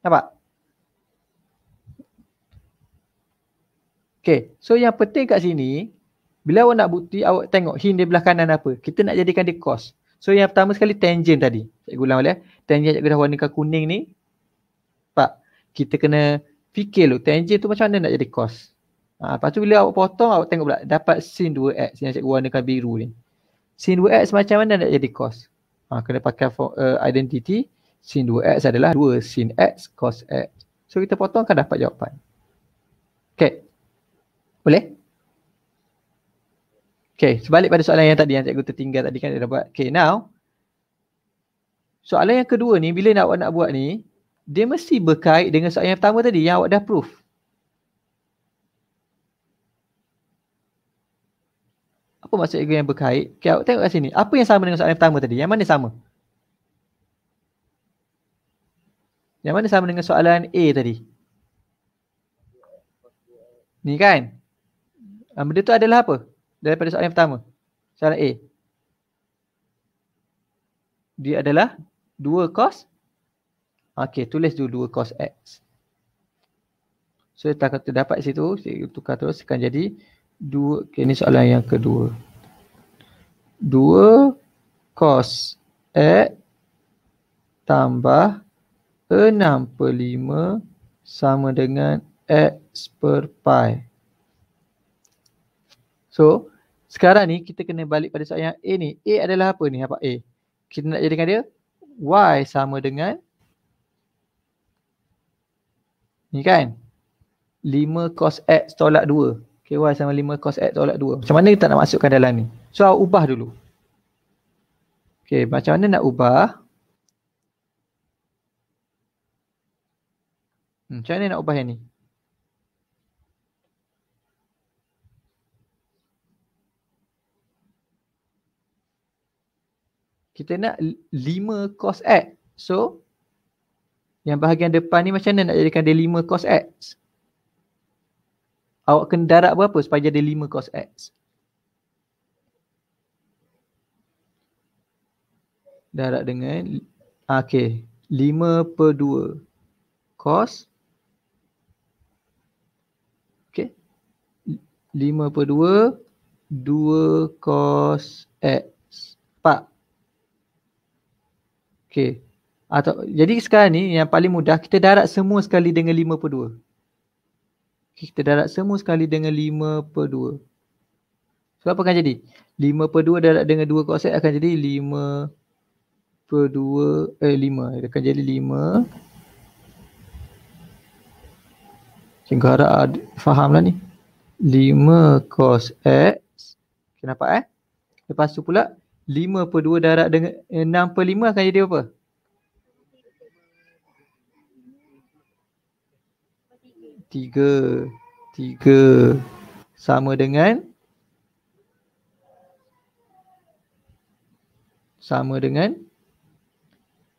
Nampak? Okay, so yang penting kat sini, bila awak nak bukti, awak tengok hin di belah kanan apa. Kita nak jadikan dia cos. So yang pertama sekali tangent tadi. saya ulang balik. Eh. Tangent cikgu dah warnakan kuning ni. Pak, kita kena fikir lho tangent tu macam mana nak jadi cos. Ha, lepas tu bila awak potong, awak tengok pula dapat sin 2x yang cikgu warnakan biru ni. Sin 2x macam mana nak jadi cos? ha, kena pakai for, uh, eh, identity sin 2x adalah 2 sin x cos x. So kita potong akan dapat jawapan. Okay. Boleh? Okay, sebalik pada soalan yang tadi yang cikgu tertinggal tadi kan dia dapat. Okay, now. Soalan yang kedua ni, bila nak awak nak buat ni, dia mesti berkait dengan soalan yang pertama tadi yang awak dah proof. Apa maksud ego yang berkait? Okay, tengok kat sini. Apa yang sama dengan soalan pertama tadi? Yang mana sama? Yang mana sama dengan soalan A tadi? Ni kan? Ah, benda tu adalah apa? Daripada soalan pertama. Soalan A. Dia adalah 2 cos. Okey, tulis dulu 2 cos X. So, kita dapat situ. Kita tukar terus. Akan jadi dua okay, ini soalan yang kedua 2 cos x tambah per 65 sama dengan x per pi so sekarang ni kita kena balik pada soalan yang A ni A adalah apa ni apa A kita nak jadikan dia y sama dengan ni kan 5 cos x tolak 2 KY sama 5 cos X tolak 2. Macam mana kita nak masukkan dalam ni? So, I'll ubah dulu. Okay, macam mana nak ubah? Hmm, macam mana nak ubah yang ni? Kita nak 5 cos X. So, yang bahagian depan ni macam mana nak jadikan dia 5 cos X? awak kena darab berapa supaya jadi 5 cos X darab dengan okey 5 per 2 cos okey 5 per 2 2 cos X 4 okey atau jadi sekarang ni yang paling mudah kita darab semua sekali dengan 5 per 2 kita darat semua sekali dengan 5 per 2. So apa akan jadi? 5 per 2 darat dengan 2 cos akan jadi 5 per 2 eh 5 akan jadi 5 Cenggara faham Fahamlah ni 5 cos x Kenapa nampak eh Lepas tu pula 5 per 2 darat dengan eh, 6 per 5 akan jadi apa? tiga tiga sama dengan sama dengan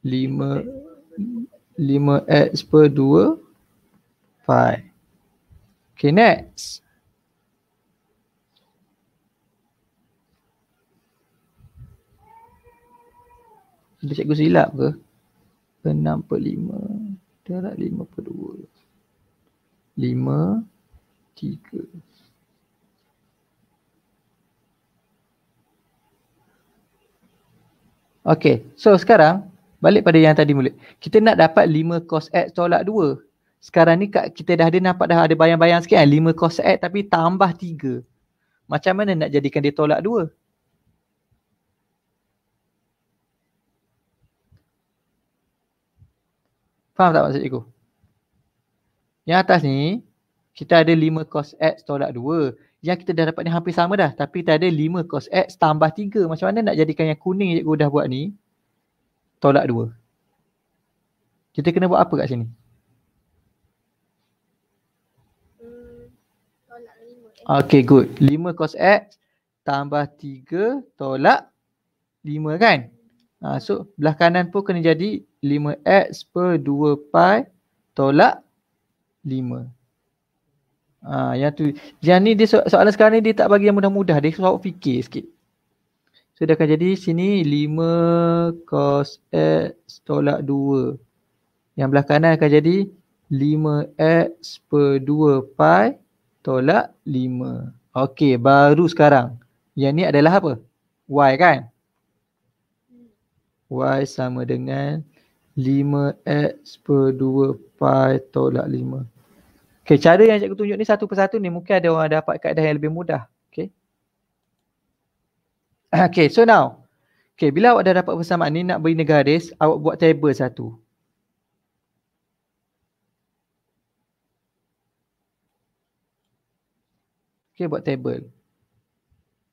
lima lima x per dua pi. Okay next. Ada cikgu silap ke? 6 per 5. Darat 5 per 2 lima, tiga. Okay, so sekarang balik pada yang tadi mulut. Kita nak dapat lima cos x tolak dua. Sekarang ni kita dah ada nampak dah ada bayang-bayang sikit kan. 5 cos x tapi tambah tiga. Macam mana nak jadikan dia tolak dua? Faham tak maksud cikgu? Yang atas ni kita ada 5 cos x tolak 2. Yang kita dah dapat ni hampir sama dah tapi kita ada 5 cos x tambah 3. Macam mana nak jadikan yang kuning yang cikgu dah buat ni tolak 2. Kita kena buat apa kat sini? Hmm, eh. Okay good. 5 cos x tambah 3 tolak 5 kan? Ha, so belah kanan pun kena jadi 5x per 2 pi tolak lima. Ha, ah, yang tu. Yang ni dia so- soalan sekarang ni dia tak bagi yang mudah-mudah. Dia soal fikir sikit. So dia akan jadi sini lima cos x tolak dua. Yang belah kanan akan jadi lima x per dua pi tolak lima. Okey baru sekarang. Yang ni adalah apa? Y kan? Y sama dengan 5x per 2 pi tolak 5. Okay, cara yang cikgu tunjuk ni satu persatu ni mungkin ada orang dapat keadaan yang lebih mudah. Okay. Okay, so now. Okay, bila awak dah dapat persamaan ni nak beri negaris, awak buat table satu. Okay, buat table.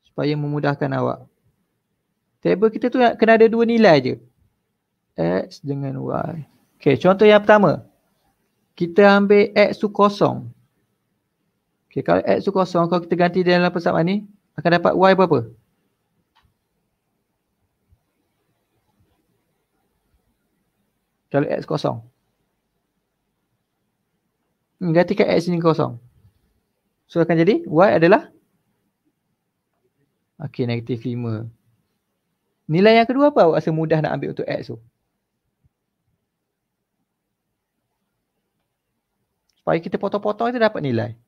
Supaya memudahkan awak. Table kita tu kena ada dua nilai je. X dengan Y. Okey, contoh yang pertama. Kita ambil X tu kosong. Okey, kalau X tu kosong, kalau kita ganti dalam persamaan ni, akan dapat Y berapa? Kalau X kosong. Hmm, gantikan X ni kosong. So, akan jadi Y adalah? Okey, negatif 5. Nilai yang kedua apa awak rasa mudah nak ambil untuk X tu? So? Supaya kita potong-potong kita dapat nilai.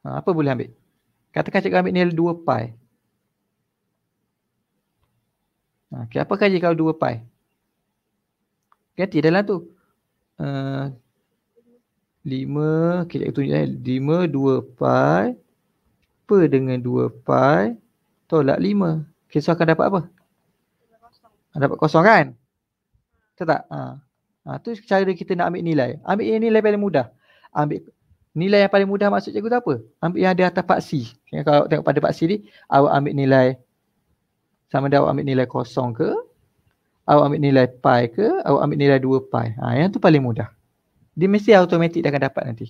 Ha, apa boleh ambil? Katakan cikgu ambil nilai 2 pi. Ha, okay, apa kaji kalau 2 pi? Ganti dalam tu. Uh, ha, 5, okay, cikgu tunjuk eh. 5, 2 pi. Apa dengan 2 pi? Tolak 5. Okay, so akan dapat apa? Dapat kosong ha, kan? Betul tak? Haa. Ha, tu cara kita nak ambil nilai. Ambil yang nilai paling mudah. Ambil nilai yang paling mudah maksud cikgu tu apa? Ambil yang ada atas paksi. Ya, kalau tengok pada paksi ni, awak ambil nilai sama ada awak ambil nilai kosong ke, awak ambil nilai pi ke, awak ambil nilai 2 pi. Ha, yang tu paling mudah. Dia mesti automatik dia akan dapat nanti.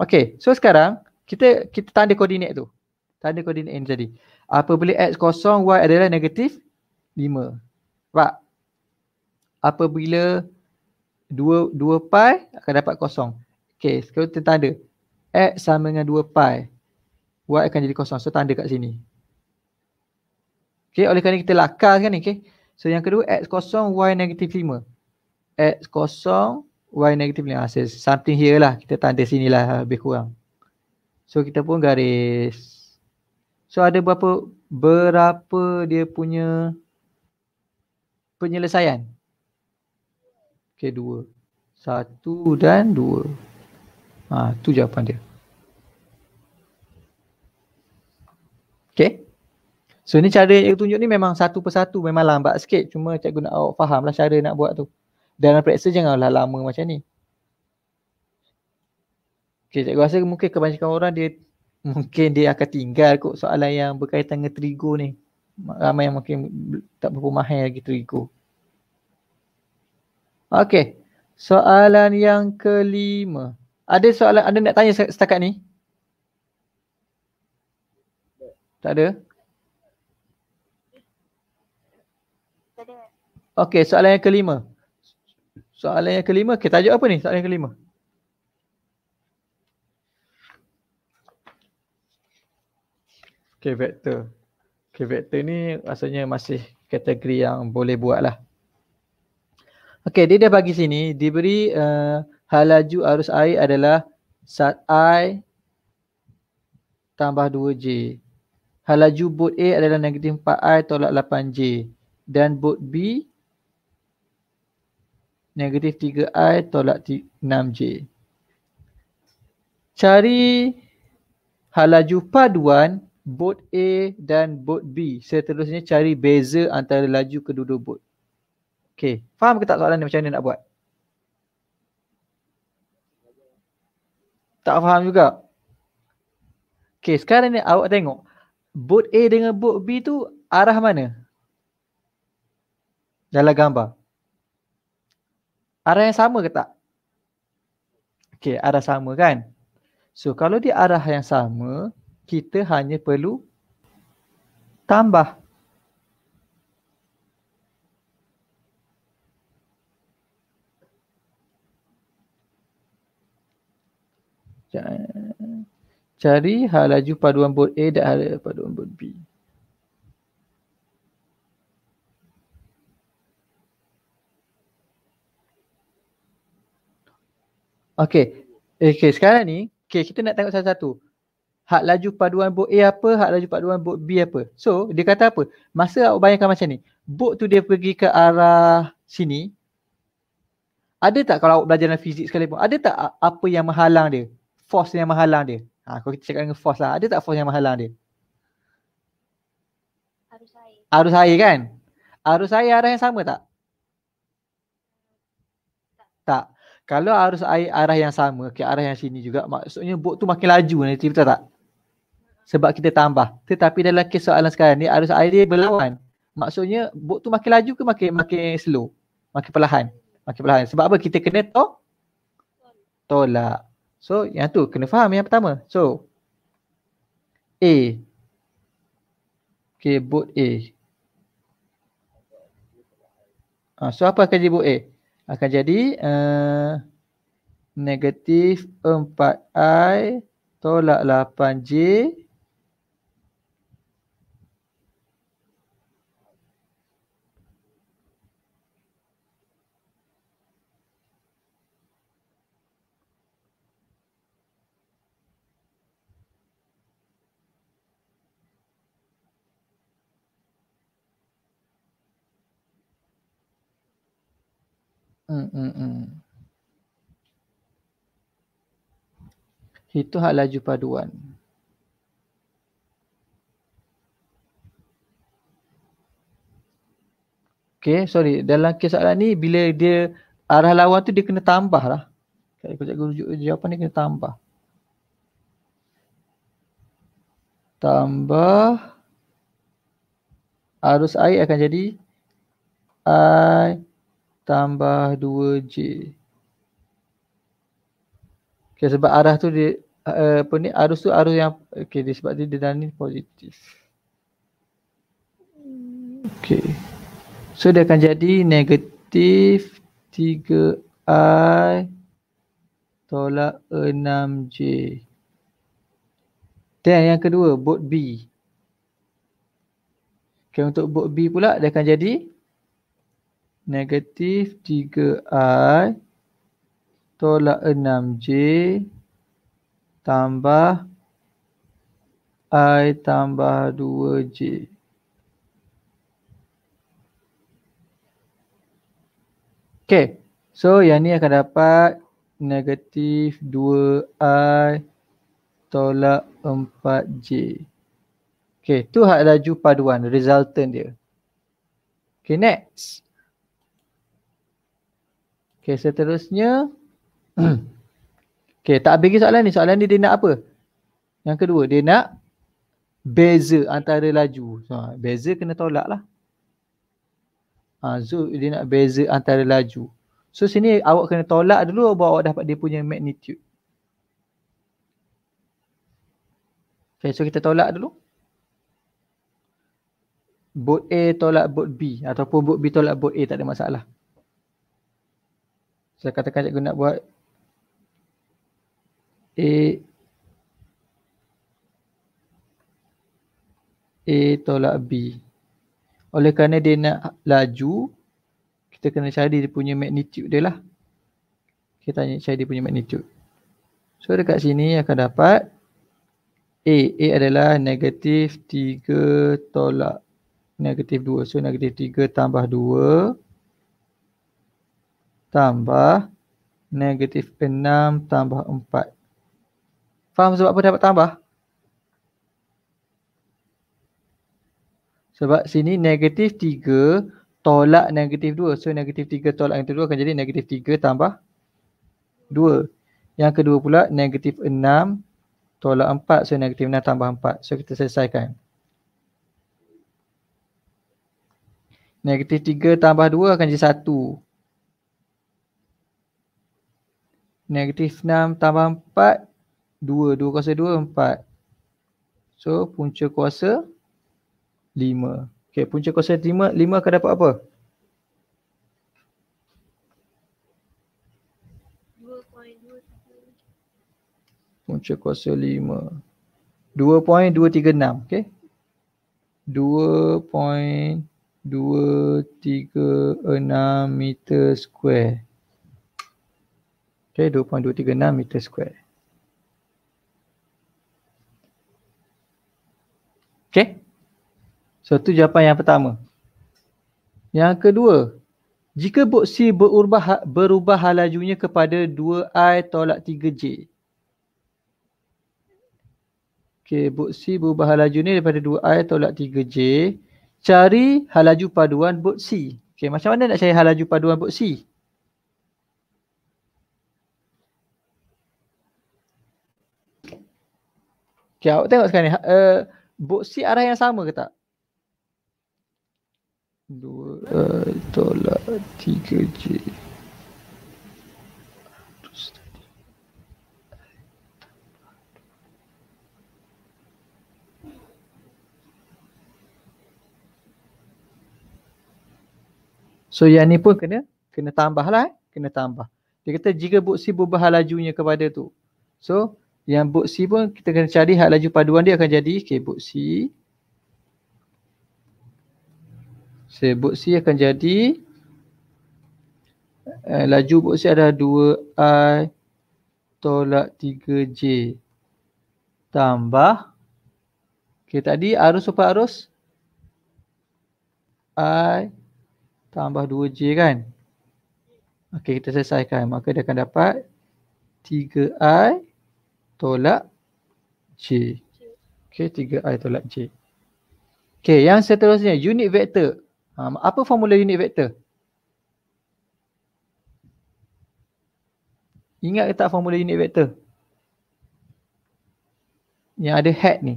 Okay, so sekarang kita kita tanda koordinat tu. Tanda koordinat yang tadi. Apa boleh x kosong, y adalah negatif 5. Pak apabila 2 2 pi akan dapat kosong. Okay, sekarang kita tanda. X sama dengan 2 pi. Y akan jadi kosong. So tanda kat sini. Okay, oleh kerana kita lakar kan ni. okay. So yang kedua X kosong Y negatif 5. X kosong Y negatif 5. Ah, so something here lah. Kita tanda sini lah lebih kurang. So kita pun garis. So ada berapa berapa dia punya penyelesaian. Okey, dua. Satu dan dua. Ha, tu jawapan dia. Okey. So ni cara yang tunjuk ni memang satu persatu memang lambat sikit. Cuma cikgu nak awak faham lah cara nak buat tu. Dalam praktis janganlah lama macam ni. Okey, cikgu rasa mungkin kebanyakan orang dia mungkin dia akan tinggal kot soalan yang berkaitan dengan trigo ni. Ramai yang mungkin tak berapa mahir lagi trigo. Okey. Soalan yang kelima. Ada soalan ada nak tanya setakat ni? Tak ada. Okey, soalan yang kelima. Soalan yang kelima, okay, tajuk apa ni soalan yang kelima? Okay, vektor. Okay, vektor ni rasanya masih kategori yang boleh buat lah. Okey, dia dah bagi sini diberi uh, hal arus air adalah sat i tambah 2j. halaju bot A adalah negatif 4i tolak 8j dan bot B negatif 3i tolak 6j. Cari halaju paduan bot A dan bot B. Seterusnya cari beza antara laju kedua-dua bot. Okay. Faham ke tak soalan ni macam mana nak buat? Tak faham juga? Okay. Sekarang ni awak tengok. Boot A dengan boot B tu arah mana? Dalam gambar. Arah yang sama ke tak? Okay. Arah sama kan? So kalau dia arah yang sama, kita hanya perlu tambah cari hal laju paduan bot A dan hal paduan bot B. Okey. Okey, sekarang ni, okey kita nak tengok satu-satu. Hak laju paduan bot A apa, hak laju paduan bot B apa. So, dia kata apa? Masa awak bayangkan macam ni, bot tu dia pergi ke arah sini. Ada tak kalau awak belajar dalam fizik sekalipun, ada tak apa yang menghalang dia? force yang menghalang dia? Ha, kalau kita cakap dengan force lah, ada tak force yang menghalang dia? Arus air. Arus air kan? Arus air arah yang sama tak? Tak. tak. Kalau arus air arah yang sama ke arah yang sini juga, maksudnya bot tu makin laju nanti, betul tak? Sebab kita tambah. Tetapi dalam kes soalan sekarang ni, arus air dia berlawan. Maksudnya bot tu makin laju ke makin makin slow? Makin perlahan. Makin perlahan. Sebab apa? Kita kena to tolak. tolak. So yang tu kena faham yang pertama. So A. Okay boot A. Ha, so apa akan jadi boot A? Akan jadi uh, negatif 4I tolak 8J Mm, mm, mm Itu hak laju paduan. Okay, sorry. Dalam kes soalan ni, bila dia arah lawan tu dia kena tambah lah. Kalau cikgu rujuk jawapan ni kena tambah. Tambah. Arus air akan jadi air tambah 2J. Okay, sebab arah tu dia, eh, apa ni, arus tu arus yang, okay, dia sebab dia dalam ni positif. Okay. So dia akan jadi negatif 3I tolak 6J. Dan yang kedua, bot B. Okay, untuk bot B pula dia akan jadi negatif 3i tolak 6j tambah i tambah 2j. Okay, so yang ni akan dapat negatif 2i tolak 4j. Okay, tu hak laju paduan, resultant dia. Okay, next. Okay, seterusnya. okay, tak habis soalan ni. Soalan ni dia nak apa? Yang kedua, dia nak beza antara laju. Ha, beza kena tolak lah. Ha, so, dia nak beza antara laju. So, sini awak kena tolak dulu bahawa awak dapat dia punya magnitude. Okay, so kita tolak dulu. Boat A tolak boat B ataupun boat B tolak boat A tak ada masalah saya so, katakan cikgu nak buat A A tolak B oleh kerana dia nak laju kita kena cari dia punya magnitude dia lah kita tanya cari dia punya magnitude so dekat sini akan dapat A, A adalah negatif 3 tolak negatif 2 so negatif 3 tambah tambah negatif 6 tambah 4. Faham sebab apa dapat tambah? Sebab sini negatif 3 tolak negatif 2. So negatif 3 tolak negatif 2 akan jadi negatif 3 tambah 2. Yang kedua pula negatif 6 tolak 4. So negatif 6 tambah 4. So kita selesaikan. Negatif 3 tambah 2 akan jadi 1. negatif 6 tambah 4 2, 2 kuasa 2, 4 so punca kuasa 5 ok punca kuasa 5, 5 akan dapat apa? 2.23 punca kuasa 5 2.236 ok 2.236 2.236 meter square Okay, 2.236 meter square. Okay. So, itu jawapan yang pertama. Yang kedua, jika boksi berubah, berubah halajunya kepada 2i tolak 3j. Okay, boksi berubah halaju halajunya daripada 2i tolak 3j. Cari halaju paduan boksi. Okay, macam mana nak cari halaju paduan boksi? Okay, awak tengok sekarang ni. Uh, ha, eh, boksi arah yang sama ke tak? Dua uh, tolak tiga J. So yang ni pun kena kena tambah lah eh. Kena tambah. Dia kata jika buksi berubah lajunya kepada tu. So yang boot C pun kita kena cari hak laju paduan dia akan jadi okay, boot C so, boot C akan jadi eh, laju boot C ada 2I tolak 3J tambah okay, tadi arus apa arus I tambah 2J kan okay kita selesaikan maka dia akan dapat 3I tolak J. okay tiga I tolak J. okay yang seterusnya unit vektor. Um, ha, apa formula unit vektor? Ingat ke tak formula unit vektor? Yang ada hat ni.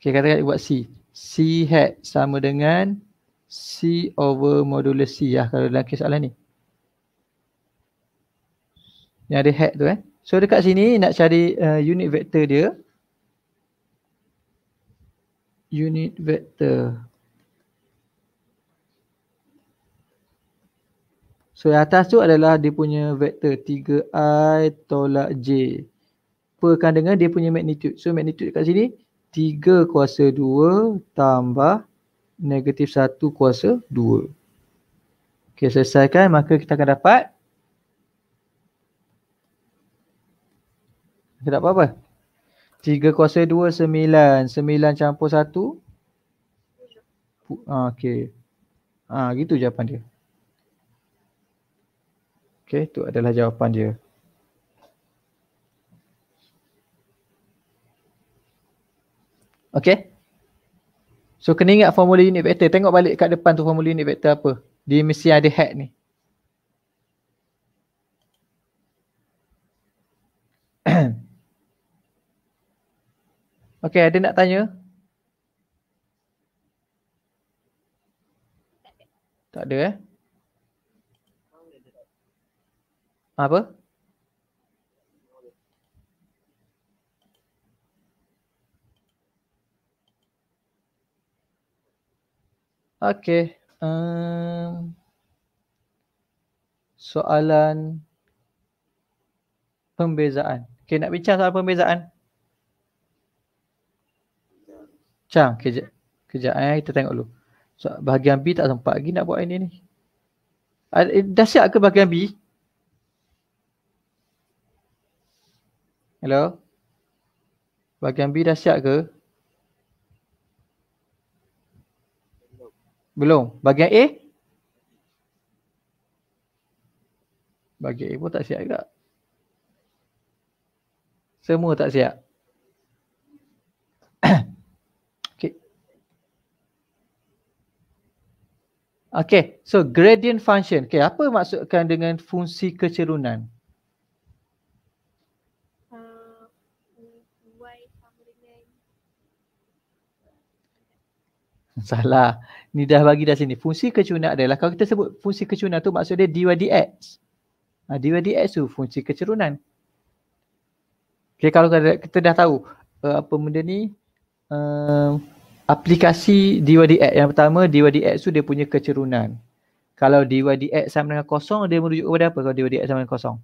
kata katakan buat C. C hat sama dengan C over modulus C lah kalau dalam kes soalan ni. Yang ada hat tu eh. So dekat sini nak cari uh, unit vector dia. Unit vector. So yang atas tu adalah dia punya vector 3i tolak j. Perkan dengan dia punya magnitude. So magnitude dekat sini 3 kuasa 2 tambah negatif 1 kuasa 2. Okay selesaikan maka kita akan dapat 3. Saya tak apa-apa. 3 kuasa 2, 9. 9 campur 1. Ah, okay. Ah, gitu jawapan dia. Okay, itu adalah jawapan dia. Okay. So kena ingat formula unit vektor. Tengok balik kat depan tu formula unit vektor apa. Dia mesti ada hat ni. Ahem. Okey, ada nak tanya? Tak ada eh? Apa? Okey. Um, soalan pembezaan. Okey, nak bincang soal pembezaan? Cang, kejap. Kejap eh, kita tengok dulu. So, bahagian B tak sempat lagi nak buat ini ni. Eh, dah siap ke bahagian B? Hello? Bahagian B dah siap ke? Belum. Belum. Bahagian A? Bahagian A pun tak siap juga. Semua tak siap. Okay, so gradient function. Okay, apa maksudkan dengan fungsi kecerunan? Uh, Salah. Ni dah bagi dah sini. Fungsi kecerunan adalah kalau kita sebut fungsi kecerunan tu maksud dia dy dx. Ha, dy dx tu fungsi kecerunan. Okay kalau kita dah tahu uh, apa benda ni. Uh, aplikasi DYD yang pertama DYD X tu dia punya kecerunan. Kalau DYD sama dengan kosong dia merujuk kepada apa kalau DYD sama dengan kosong?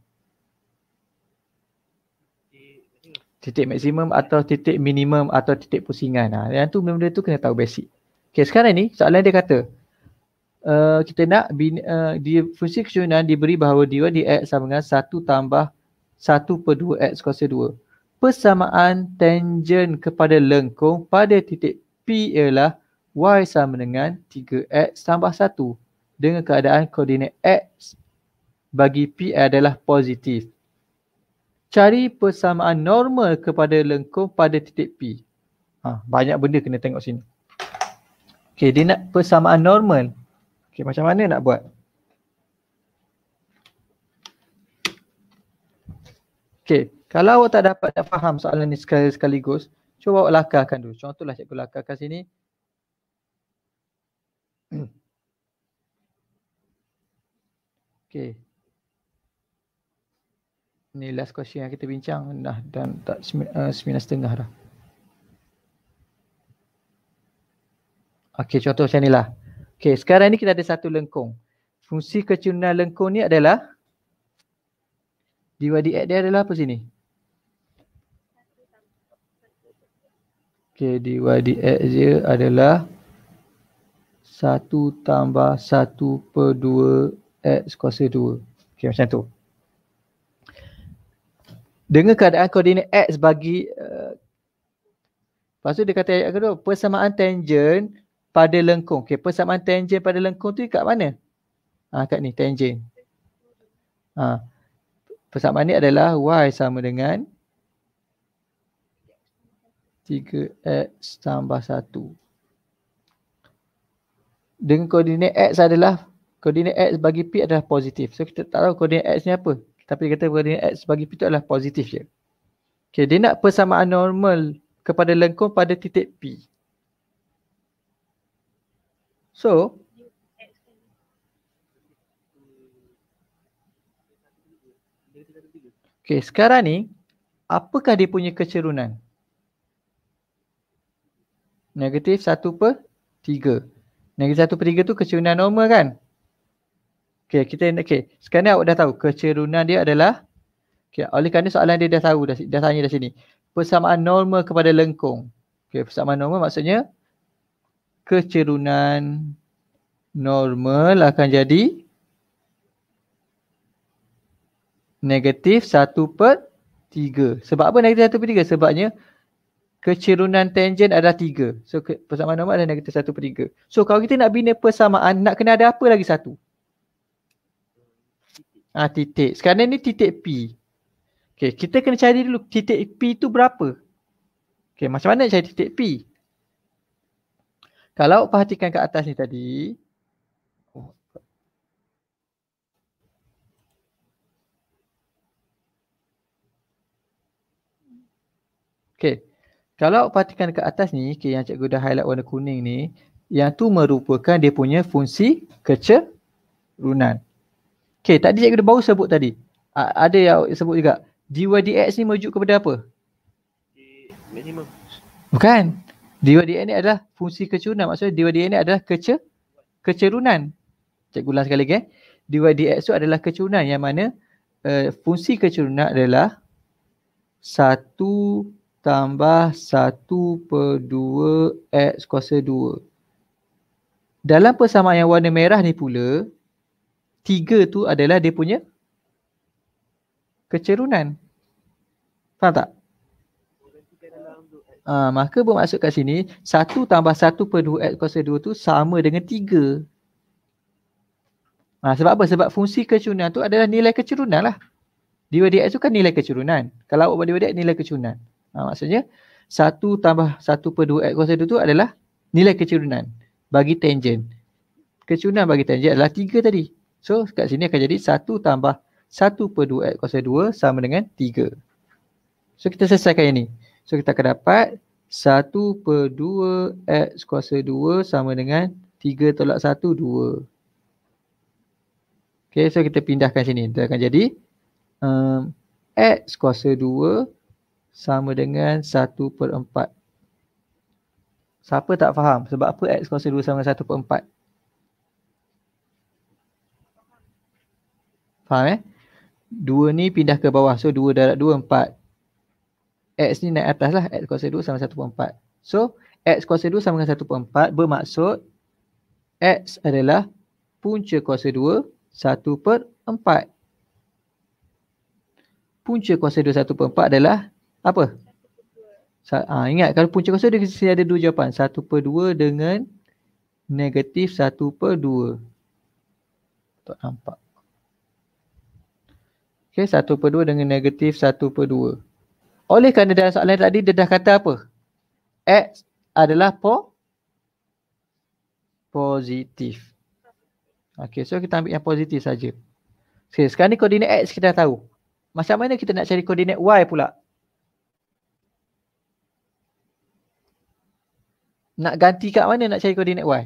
Titik maksimum atau titik minimum atau titik pusingan. Ha. Yang tu benda tu kena tahu basic. Okay sekarang ni soalan dia kata uh, kita nak bin, uh, eh, dia fungsi kecerunan diberi bahawa DYD X sama dengan 1 tambah 1 per 2 X kuasa 2 persamaan tangent kepada lengkung pada titik P ialah Y sama dengan 3X tambah 1 dengan keadaan koordinat X bagi P adalah positif. Cari persamaan normal kepada lengkung pada titik P. Ha, banyak benda kena tengok sini. Okey, dia nak persamaan normal. Okey, macam mana nak buat? Okey, kalau awak tak dapat nak faham soalan ni sekali sekaligus, cuba awak lakarkan dulu. Contohlah cikgu lakarkan sini. Okey. Ini last question yang kita bincang dah dan tak eh, sembilan setengah dah. Okey contoh macam inilah. Okey sekarang ni kita ada satu lengkung. Fungsi kecundungan lengkung ni adalah dy dx dia adalah apa sini? Okay, dy dx dia adalah 1 tambah 1 per 2 x kuasa 2. Okay, macam tu. Dengan keadaan koordinat x bagi uh, Lepas tu dia kata ayat kedua, persamaan tangen pada lengkung. Okay, persamaan tangen pada lengkung tu kat mana? Ha, ah, kat ni, tangen. Ha. Ah, persamaan ni adalah y sama dengan 3x tambah 1. Dengan koordinat x adalah koordinat x bagi p adalah positif. So kita tak tahu koordinat x ni apa. Tapi dia kata koordinat x bagi p tu adalah positif je. Okay, dia nak persamaan normal kepada lengkung pada titik p. So, Okay, sekarang ni apakah dia punya kecerunan? negatif 1 per 3. Negatif 1 per 3 tu kecerunan normal kan? Okey, kita okey. Sekarang ni awak dah tahu kecerunan dia adalah okey, oleh kerana soalan dia dah tahu dah, dah tanya dah sini. Persamaan normal kepada lengkung. Okey, persamaan normal maksudnya kecerunan normal akan jadi negatif 1 per 3. Sebab apa negatif 1 per 3? Sebabnya kecerunan tangent adalah tiga, So persamaan normal adalah negatif satu per tiga. So kalau kita nak bina persamaan, nak kena ada apa lagi satu? Ah ha, titik. Sekarang ni titik P. Okay, kita kena cari dulu titik P tu berapa? Okay, macam mana nak cari titik P? Kalau perhatikan kat atas ni tadi. Okay, kalau perhatikan ke atas ni, okay, yang cikgu dah highlight warna kuning ni, yang tu merupakan dia punya fungsi kecerunan. Okay, tadi cikgu dah baru sebut tadi. A- ada yang sebut juga. DY DX ni merujuk kepada apa? Minimum. Bukan. DY DX ni adalah fungsi kecerunan. Maksudnya DY DX ni adalah kecer kecerunan. Cikgu ulang sekali lagi. Eh. DY DX tu adalah kecerunan yang mana uh, fungsi kecerunan adalah satu tambah 1 per 2 X kuasa 2. Dalam persamaan yang warna merah ni pula, 3 tu adalah dia punya kecerunan. Faham tak? Ha, maka bermaksud kat sini, 1 tambah 1 per 2 X kuasa 2 tu sama dengan 3. Ha, ah, sebab apa? Sebab fungsi kecerunan tu adalah nilai kecerunan lah. DYDX tu kan nilai kecerunan. Kalau awak buat DYDX, nilai kecerunan. Ha, maksudnya satu tambah satu per dua x kuasa dua tu adalah nilai kecerunan bagi tangent. Kecerunan bagi tangent adalah tiga tadi. So kat sini akan jadi satu tambah satu per dua x kuasa dua sama dengan tiga. So kita selesaikan yang ni. So kita akan dapat satu per dua x kuasa dua sama dengan tiga tolak satu dua. Okay so kita pindahkan sini. Dia akan jadi um, x kuasa dua sama dengan 1 per 4. Siapa tak faham sebab apa X kuasa 2 sama dengan 1 per 4? Faham eh? 2 ni pindah ke bawah. So 2 darat 2, 4. X ni naik atas lah. X kuasa 2 sama dengan 1 per 4. So X kuasa 2 sama dengan 1 per 4 bermaksud X adalah punca kuasa 2 1 per 4. Punca kuasa 2 1 per 4 adalah apa? Sa- ha, ingat kalau punca kosong dia ada dua jawapan. Satu per dua dengan negatif satu per dua. Tak nampak. Okay, satu per dua dengan negatif satu per dua. Oleh kerana dalam soalan tadi dia dah kata apa? X adalah po positif. Okay, so kita ambil yang positif saja. Okay, sekarang ni koordinat X kita dah tahu. Macam mana kita nak cari koordinat Y pula? nak ganti kat mana nak cari koordinat Y?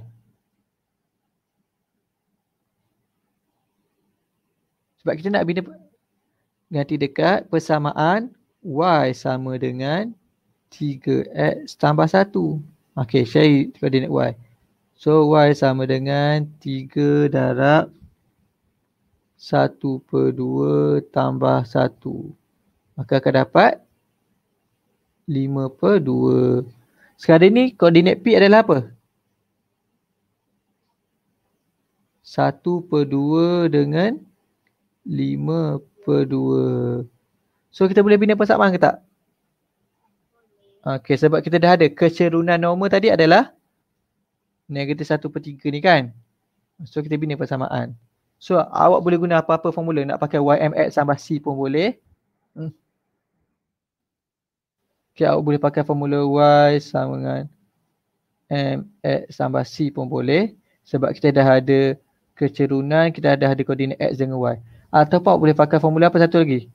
Sebab kita nak bina ganti dekat persamaan Y sama dengan 3X tambah 1. Okay, cari koordinat Y. So, Y sama dengan 3 darab 1 per 2 tambah 1. Maka akan dapat 5 per 2 sekarang ni koordinat P adalah apa? 1 per 2 dengan 5 per 2. So kita boleh bina persamaan ke tak? Okay sebab kita dah ada kecerunan normal tadi adalah negatif 1 per 3 ni kan? So kita bina persamaan. So awak boleh guna apa-apa formula nak pakai YMX sama C pun boleh. Okay, awak boleh pakai formula Y sama dengan MX tambah C pun boleh. Sebab kita dah ada kecerunan, kita dah ada koordinat X dengan Y. Atau awak boleh pakai formula apa satu lagi?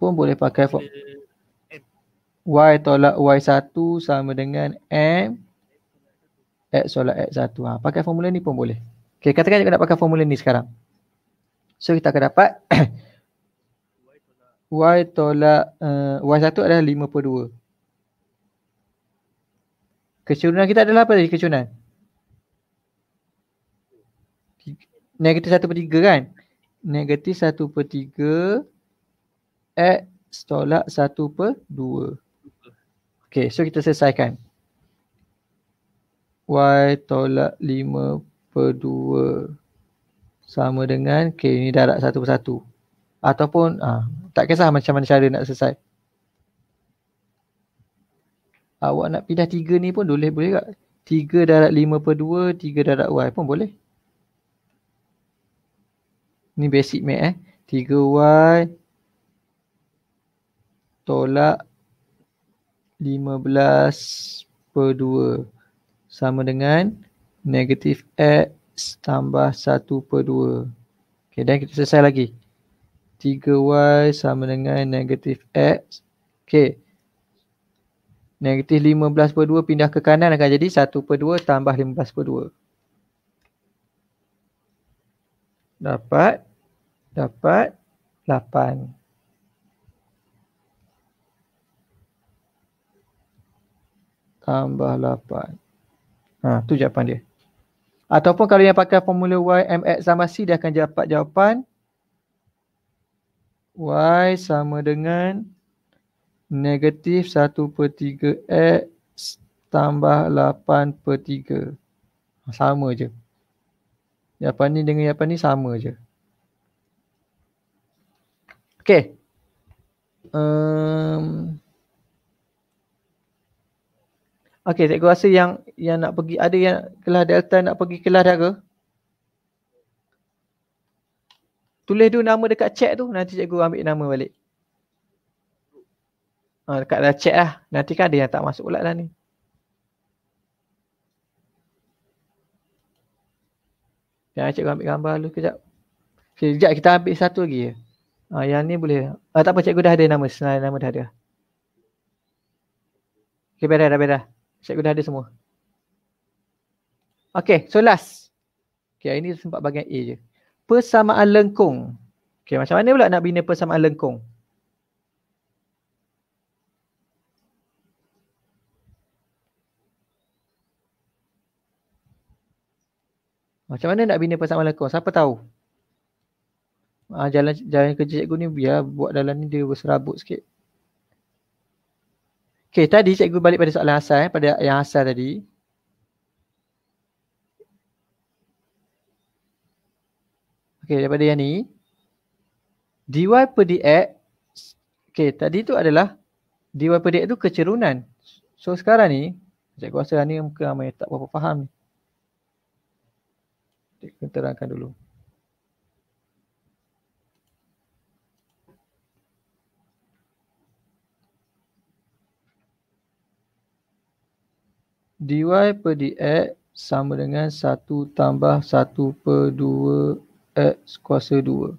Pun boleh pakai formula Y tolak Y1 sama dengan M X tolak X1. Ha, pakai formula ni pun boleh. Okay, katakan kita nak pakai formula ni sekarang. So kita akan dapat y tolak uh, eh, y1 adalah 52. Kecerunan kita adalah apa tadi kecerunan? Negatif 1 per 3 kan? Negatif 1 per 3 x tolak 1 per 2. Okay, so kita selesaikan. y tolak 5 per 2 sama dengan, okay ini darab 1 per 1 ataupun uh, tak kisah macam mana cara nak selesai awak nak pindah tiga ni pun boleh boleh tak Tiga darat lima per dua, tiga darat y pun boleh ni basic mate eh 3y tolak lima belas per dua sama dengan negatif x tambah satu per dua. Okay, dan kita selesai lagi. 3y sama dengan negatif x. Okey. Negatif 15 per 2 pindah ke kanan akan jadi 1 per 2 tambah 15 per 2. Dapat. Dapat 8. Tambah 8. Ha, tu jawapan dia. Ataupun kalau yang pakai formula y, mx sama c dia akan dapat jawapan 0.5. Y sama dengan negatif 1 per 3X tambah 8 per 3. Sama je. Apa ni dengan apa ni sama je. Okay. Um, okay, saya rasa yang yang nak pergi ada yang kelas delta nak pergi kelas dah ke? Tulis dulu nama dekat chat tu nanti cikgu ambil nama balik. Ha, dekat dalam chat lah. Nanti kan ada yang tak masuk pula lah ni. Yang cikgu ambil gambar dulu kejap. Okay, sekejap kita ambil satu lagi. Ha, yang ni boleh. Ha, tak apa cikgu dah ada nama. Senarai nama dah ada. Okay, beda dah beda. Cikgu dah ada semua. Okay, so last. Okay, ini sempat bagian A je persamaan lengkung. Okey, macam mana pula nak bina persamaan lengkung? Macam mana nak bina persamaan lengkung? Siapa tahu? Ah, jalan jalan kerja cikgu ni biar buat dalam ni dia berserabut sikit. Okey, tadi cikgu balik pada soalan asal eh, pada yang asal tadi. Okey, daripada yang ni dy per dx Okey, tadi tu adalah dy per dx tu kecerunan. So sekarang ni, cikgu rasa ni muka ramai tak berapa faham ni. Cikgu terangkan dulu. dy per dx sama dengan 1 tambah 1 per X kuasa 2.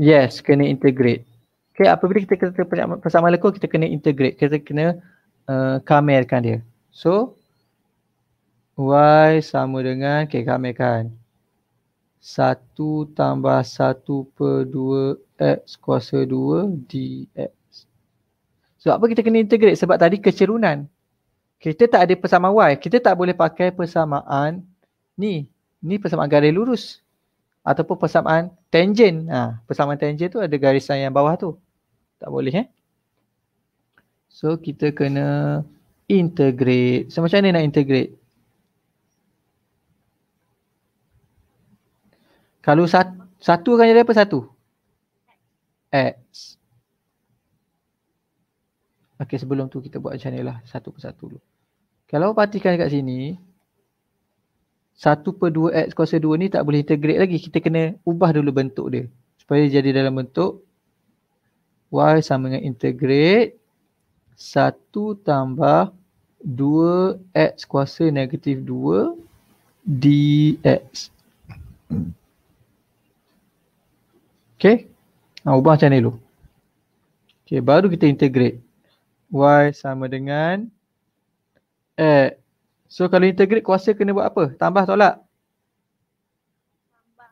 Yes, kena integrate. Okay, apabila kita kata pasal molekul, kita kena integrate. Kita kena uh, kamerkan dia. So, Y sama dengan, okay, kamerkan. Satu tambah satu per dua X kuasa dua DX. Sebab apa kita kena integrate? Sebab tadi kecerunan. Kita tak ada persamaan Y. Kita tak boleh pakai persamaan ni. Ni persamaan garis lurus. Ataupun persamaan tangent. Ha, persamaan tangent tu ada garisan yang bawah tu. Tak boleh eh. So kita kena integrate. So macam mana nak integrate? Kalau sat, satu akan jadi apa satu? X. Okey sebelum tu kita buat macam ni lah satu per satu dulu. Kalau perhatikan kat sini. Satu per dua X kuasa dua ni tak boleh integrate lagi. Kita kena ubah dulu bentuk dia. Supaya dia jadi dalam bentuk. Y sama dengan integrate. Satu tambah dua X kuasa negatif dua. DX. Hmm. Okay. Nak ubah macam ni dulu. Okay. Baru kita integrate. Y sama dengan X. So kalau integrate kuasa kena buat apa? Tambah tolak?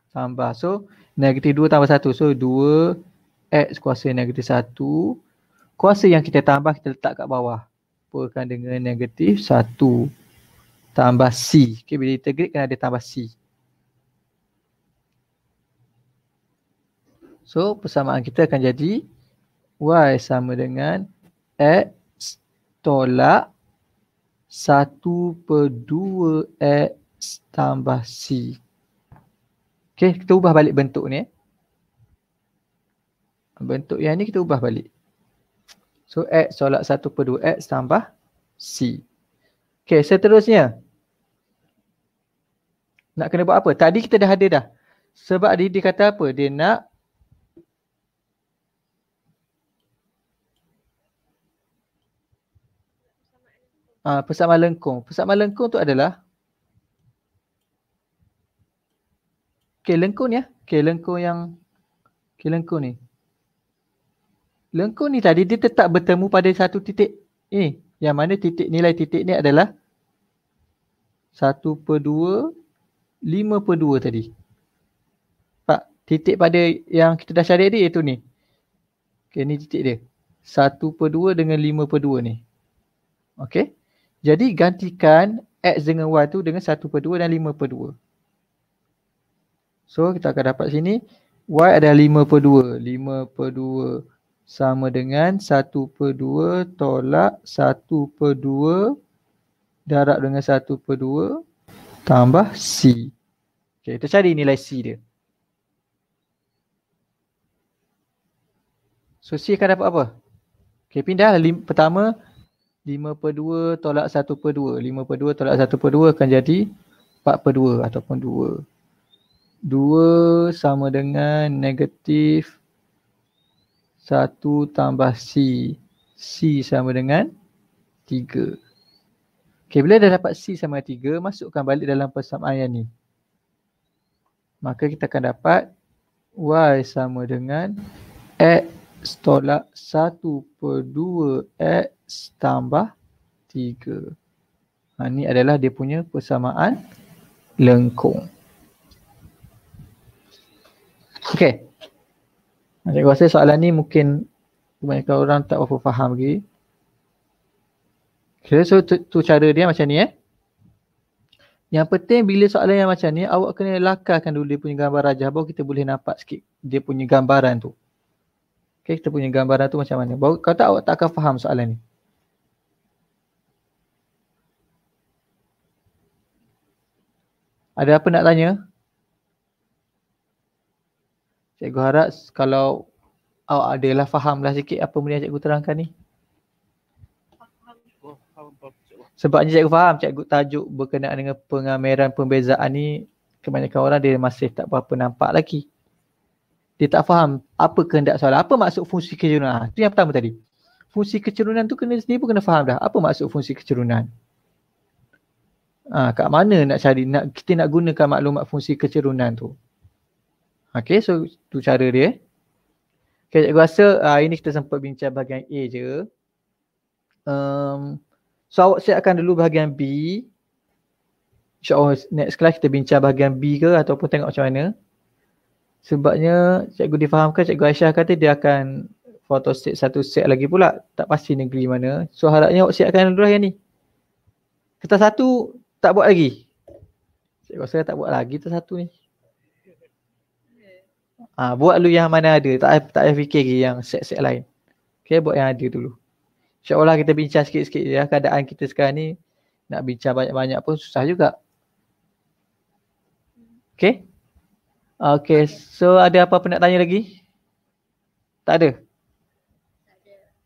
Tambah. So negatif 2 tambah 1. So 2X kuasa negatif 1. Kuasa yang kita tambah kita letak kat bawah. Apakan dengan negatif 1. Tambah C. Okay. Bila integrate kena ada tambah C. So persamaan kita akan jadi Y sama dengan X tolak 1 per 2 X tambah C. Okay, kita ubah balik bentuk ni. Eh. Bentuk yang ni kita ubah balik. So X tolak 1 per 2 X tambah C. Okay, seterusnya. Nak kena buat apa? Tadi kita dah ada dah. Sebab dia, dia kata apa? Dia nak uh, pusat malengkung. Pusat malengkung tu adalah okay, lengkung ni ya. Okay, lengkung yang okay, lengkung ni. Lengkung ni tadi dia tetap bertemu pada satu titik ini. Eh, yang mana titik nilai titik ni adalah 1 per 2 5 per 2 tadi. Pak titik pada yang kita dah syarik dia iaitu ni. Okay, ni titik dia. 1 per 2 dengan 5 per 2 ni. Okay. Jadi gantikan X dengan Y tu dengan 1 per 2 dan 5 per 2. So kita akan dapat sini Y ada 5 per 2. 5 per 2 sama dengan 1 per 2 tolak 1 per 2 darab dengan 1 per 2 tambah C. Okay, kita cari nilai C dia. So C akan dapat apa? Okay, pindah. Lim, pertama, 5 per 2 tolak 1 per 2. 5 per 2 tolak 1 per 2 akan jadi 4 per 2 ataupun 2. 2 sama dengan negatif 1 tambah C. C sama dengan 3. Okey, bila dah dapat C sama 3, masukkan balik dalam persamaan ni. Maka kita akan dapat Y sama dengan X tolak 1 per 2 X tambah 3. Ha, ini adalah dia punya persamaan lengkung. Okey. Saya ha, rasa soalan ni mungkin kebanyakan orang tak berapa faham lagi. Okay, so tu, tu cara dia macam ni eh. Yang penting bila soalan yang macam ni, awak kena lakarkan dulu dia punya gambar rajah baru kita boleh nampak sikit dia punya gambaran tu. Okay, kita punya gambaran tu macam mana. Baru, kalau tak, awak tak akan faham soalan ni. Ada apa nak tanya? Cikgu harap kalau awak adalah fahamlah sikit apa benda yang cikgu terangkan ni. Sebabnya cikgu faham, cikgu tajuk berkenaan dengan pengameran pembezaan ni kebanyakan orang dia masih tak berapa nampak lagi dia tak faham apa kehendak soalan, apa maksud fungsi kecerunan. Ha, tu yang pertama tadi. Fungsi kecerunan tu kena sendiri pun kena faham dah. Apa maksud fungsi kecerunan? Ha, kat mana nak cari, nak, kita nak gunakan maklumat fungsi kecerunan tu. Okay, so tu cara dia. Okay, cikgu rasa uh, ini kita sempat bincang bahagian A je. Um, so awak siapkan dulu bahagian B. InsyaAllah next class kita bincang bahagian B ke ataupun tengok macam mana sebabnya cikgu difahamkan cikgu Aisyah kata dia akan foto set satu set lagi pula tak pasti negeri mana so harapnya awak siapkan darurat yang ni Kita satu tak buat lagi cikgu saya tak buat lagi kertas satu ni ah ha, buat dulu yang mana ada tak tak payah fikir lagi yang set-set lain Okay buat yang ada dulu insyaallah kita bincang sikit-sikit ya keadaan kita sekarang ni nak bincang banyak-banyak pun susah juga Okay. Okay, so ada apa-apa nak tanya lagi? Tak ada?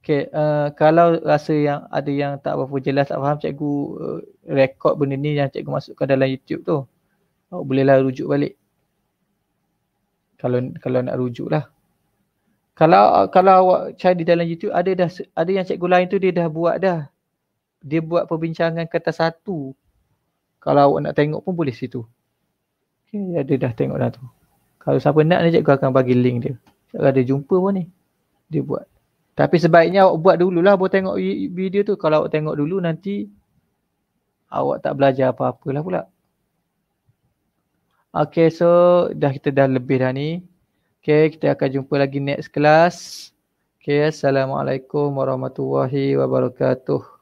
Okay, uh, eh, kalau rasa yang ada yang tak apa berapa jelas, tak faham cikgu uh, rekod benda ni yang cikgu masukkan dalam YouTube tu oh, Bolehlah rujuk balik Kalau kalau nak rujuk lah kalau kalau awak cari di dalam YouTube ada dah ada yang cikgu lain tu dia dah buat dah. Dia buat perbincangan kata satu. Kalau awak nak tengok pun boleh situ. Okey, dia dah tengok dah tu. Kalau siapa nak ni cikgu akan bagi link dia. Cikgu ada jumpa pun ni. Dia buat. Tapi sebaiknya awak buat dululah buat tengok video tu. Kalau awak tengok dulu nanti awak tak belajar apa-apalah pula. Okay so dah kita dah lebih dah ni. Okay kita akan jumpa lagi next kelas. Okay Assalamualaikum warahmatullahi wabarakatuh.